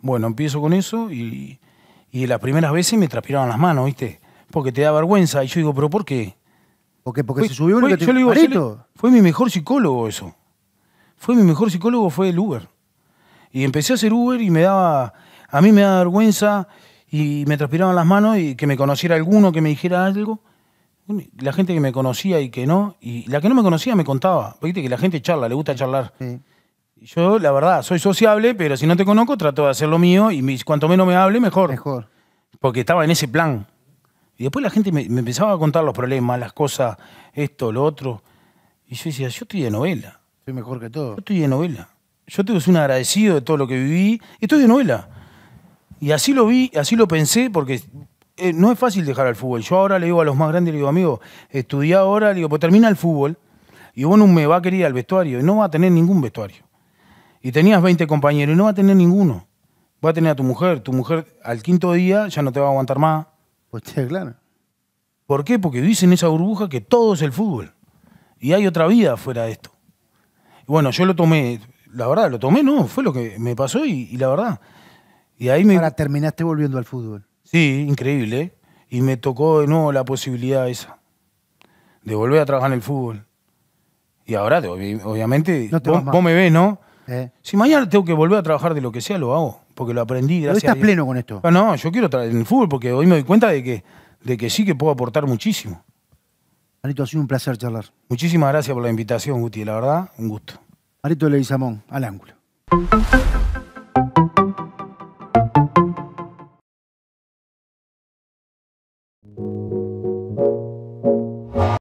Bueno, empiezo con eso y, y las primeras veces me transpiraban las manos, ¿viste? porque te da vergüenza. Y yo digo, ¿pero por qué? Porque, porque se subió un fue, yo Fue mi mejor psicólogo eso. Fue mi mejor psicólogo, fue el Uber. Y empecé a hacer Uber y me daba... A mí me daba vergüenza y me transpiraban las manos y que me conociera alguno, que me dijera algo. La gente que me conocía y que no, y la que no me conocía me contaba. Viste que la gente charla, le gusta charlar. Yo, la verdad, soy sociable, pero si no te conozco, trato de hacer lo mío y cuanto menos me hable, mejor. Mejor. Porque estaba en ese plan. Y después la gente me, empezaba a contar los problemas, las cosas, esto, lo otro. Y yo decía, yo estoy de novela. Soy mejor que todo. Yo estoy de novela. Yo tengo un agradecido de todo lo que viví. Estoy de novela. Y así lo vi, así lo pensé, porque eh, no es fácil dejar al fútbol. Yo ahora le digo a los más grandes, le digo, amigo, estudia ahora, le digo, pues termina el fútbol y vos no me va a querer ir al vestuario y no va a tener ningún vestuario. Y tenías 20 compañeros y no va a tener ninguno. Va a tener a tu mujer, tu mujer al quinto día ya no te va a aguantar más. Pues claro. ¿Por qué? Porque dicen esa burbuja que todo es el fútbol. Y hay otra vida fuera de esto. Bueno, yo lo tomé, la verdad, lo tomé, no, fue lo que me pasó y, la verdad. Y ahí me... Ahora terminaste volviendo al fútbol. Sí, increíble. ¿eh? Y me tocó de nuevo la posibilidad esa de volver a trabajar en el fútbol. Y ahora, obviamente, vos, me ves, ¿no? Eh. Si mañana tengo que volver a trabajar de lo que sea, lo hago que lo aprendí. Gracias estás pleno con esto. No, no, yo quiero traer el fútbol porque hoy me doy cuenta de que, de que sí que puedo aportar muchísimo. Marito, ha sido un placer charlar. Muchísimas gracias por la invitación, Guti. La verdad, un gusto. Marito Leguizamón, al ángulo.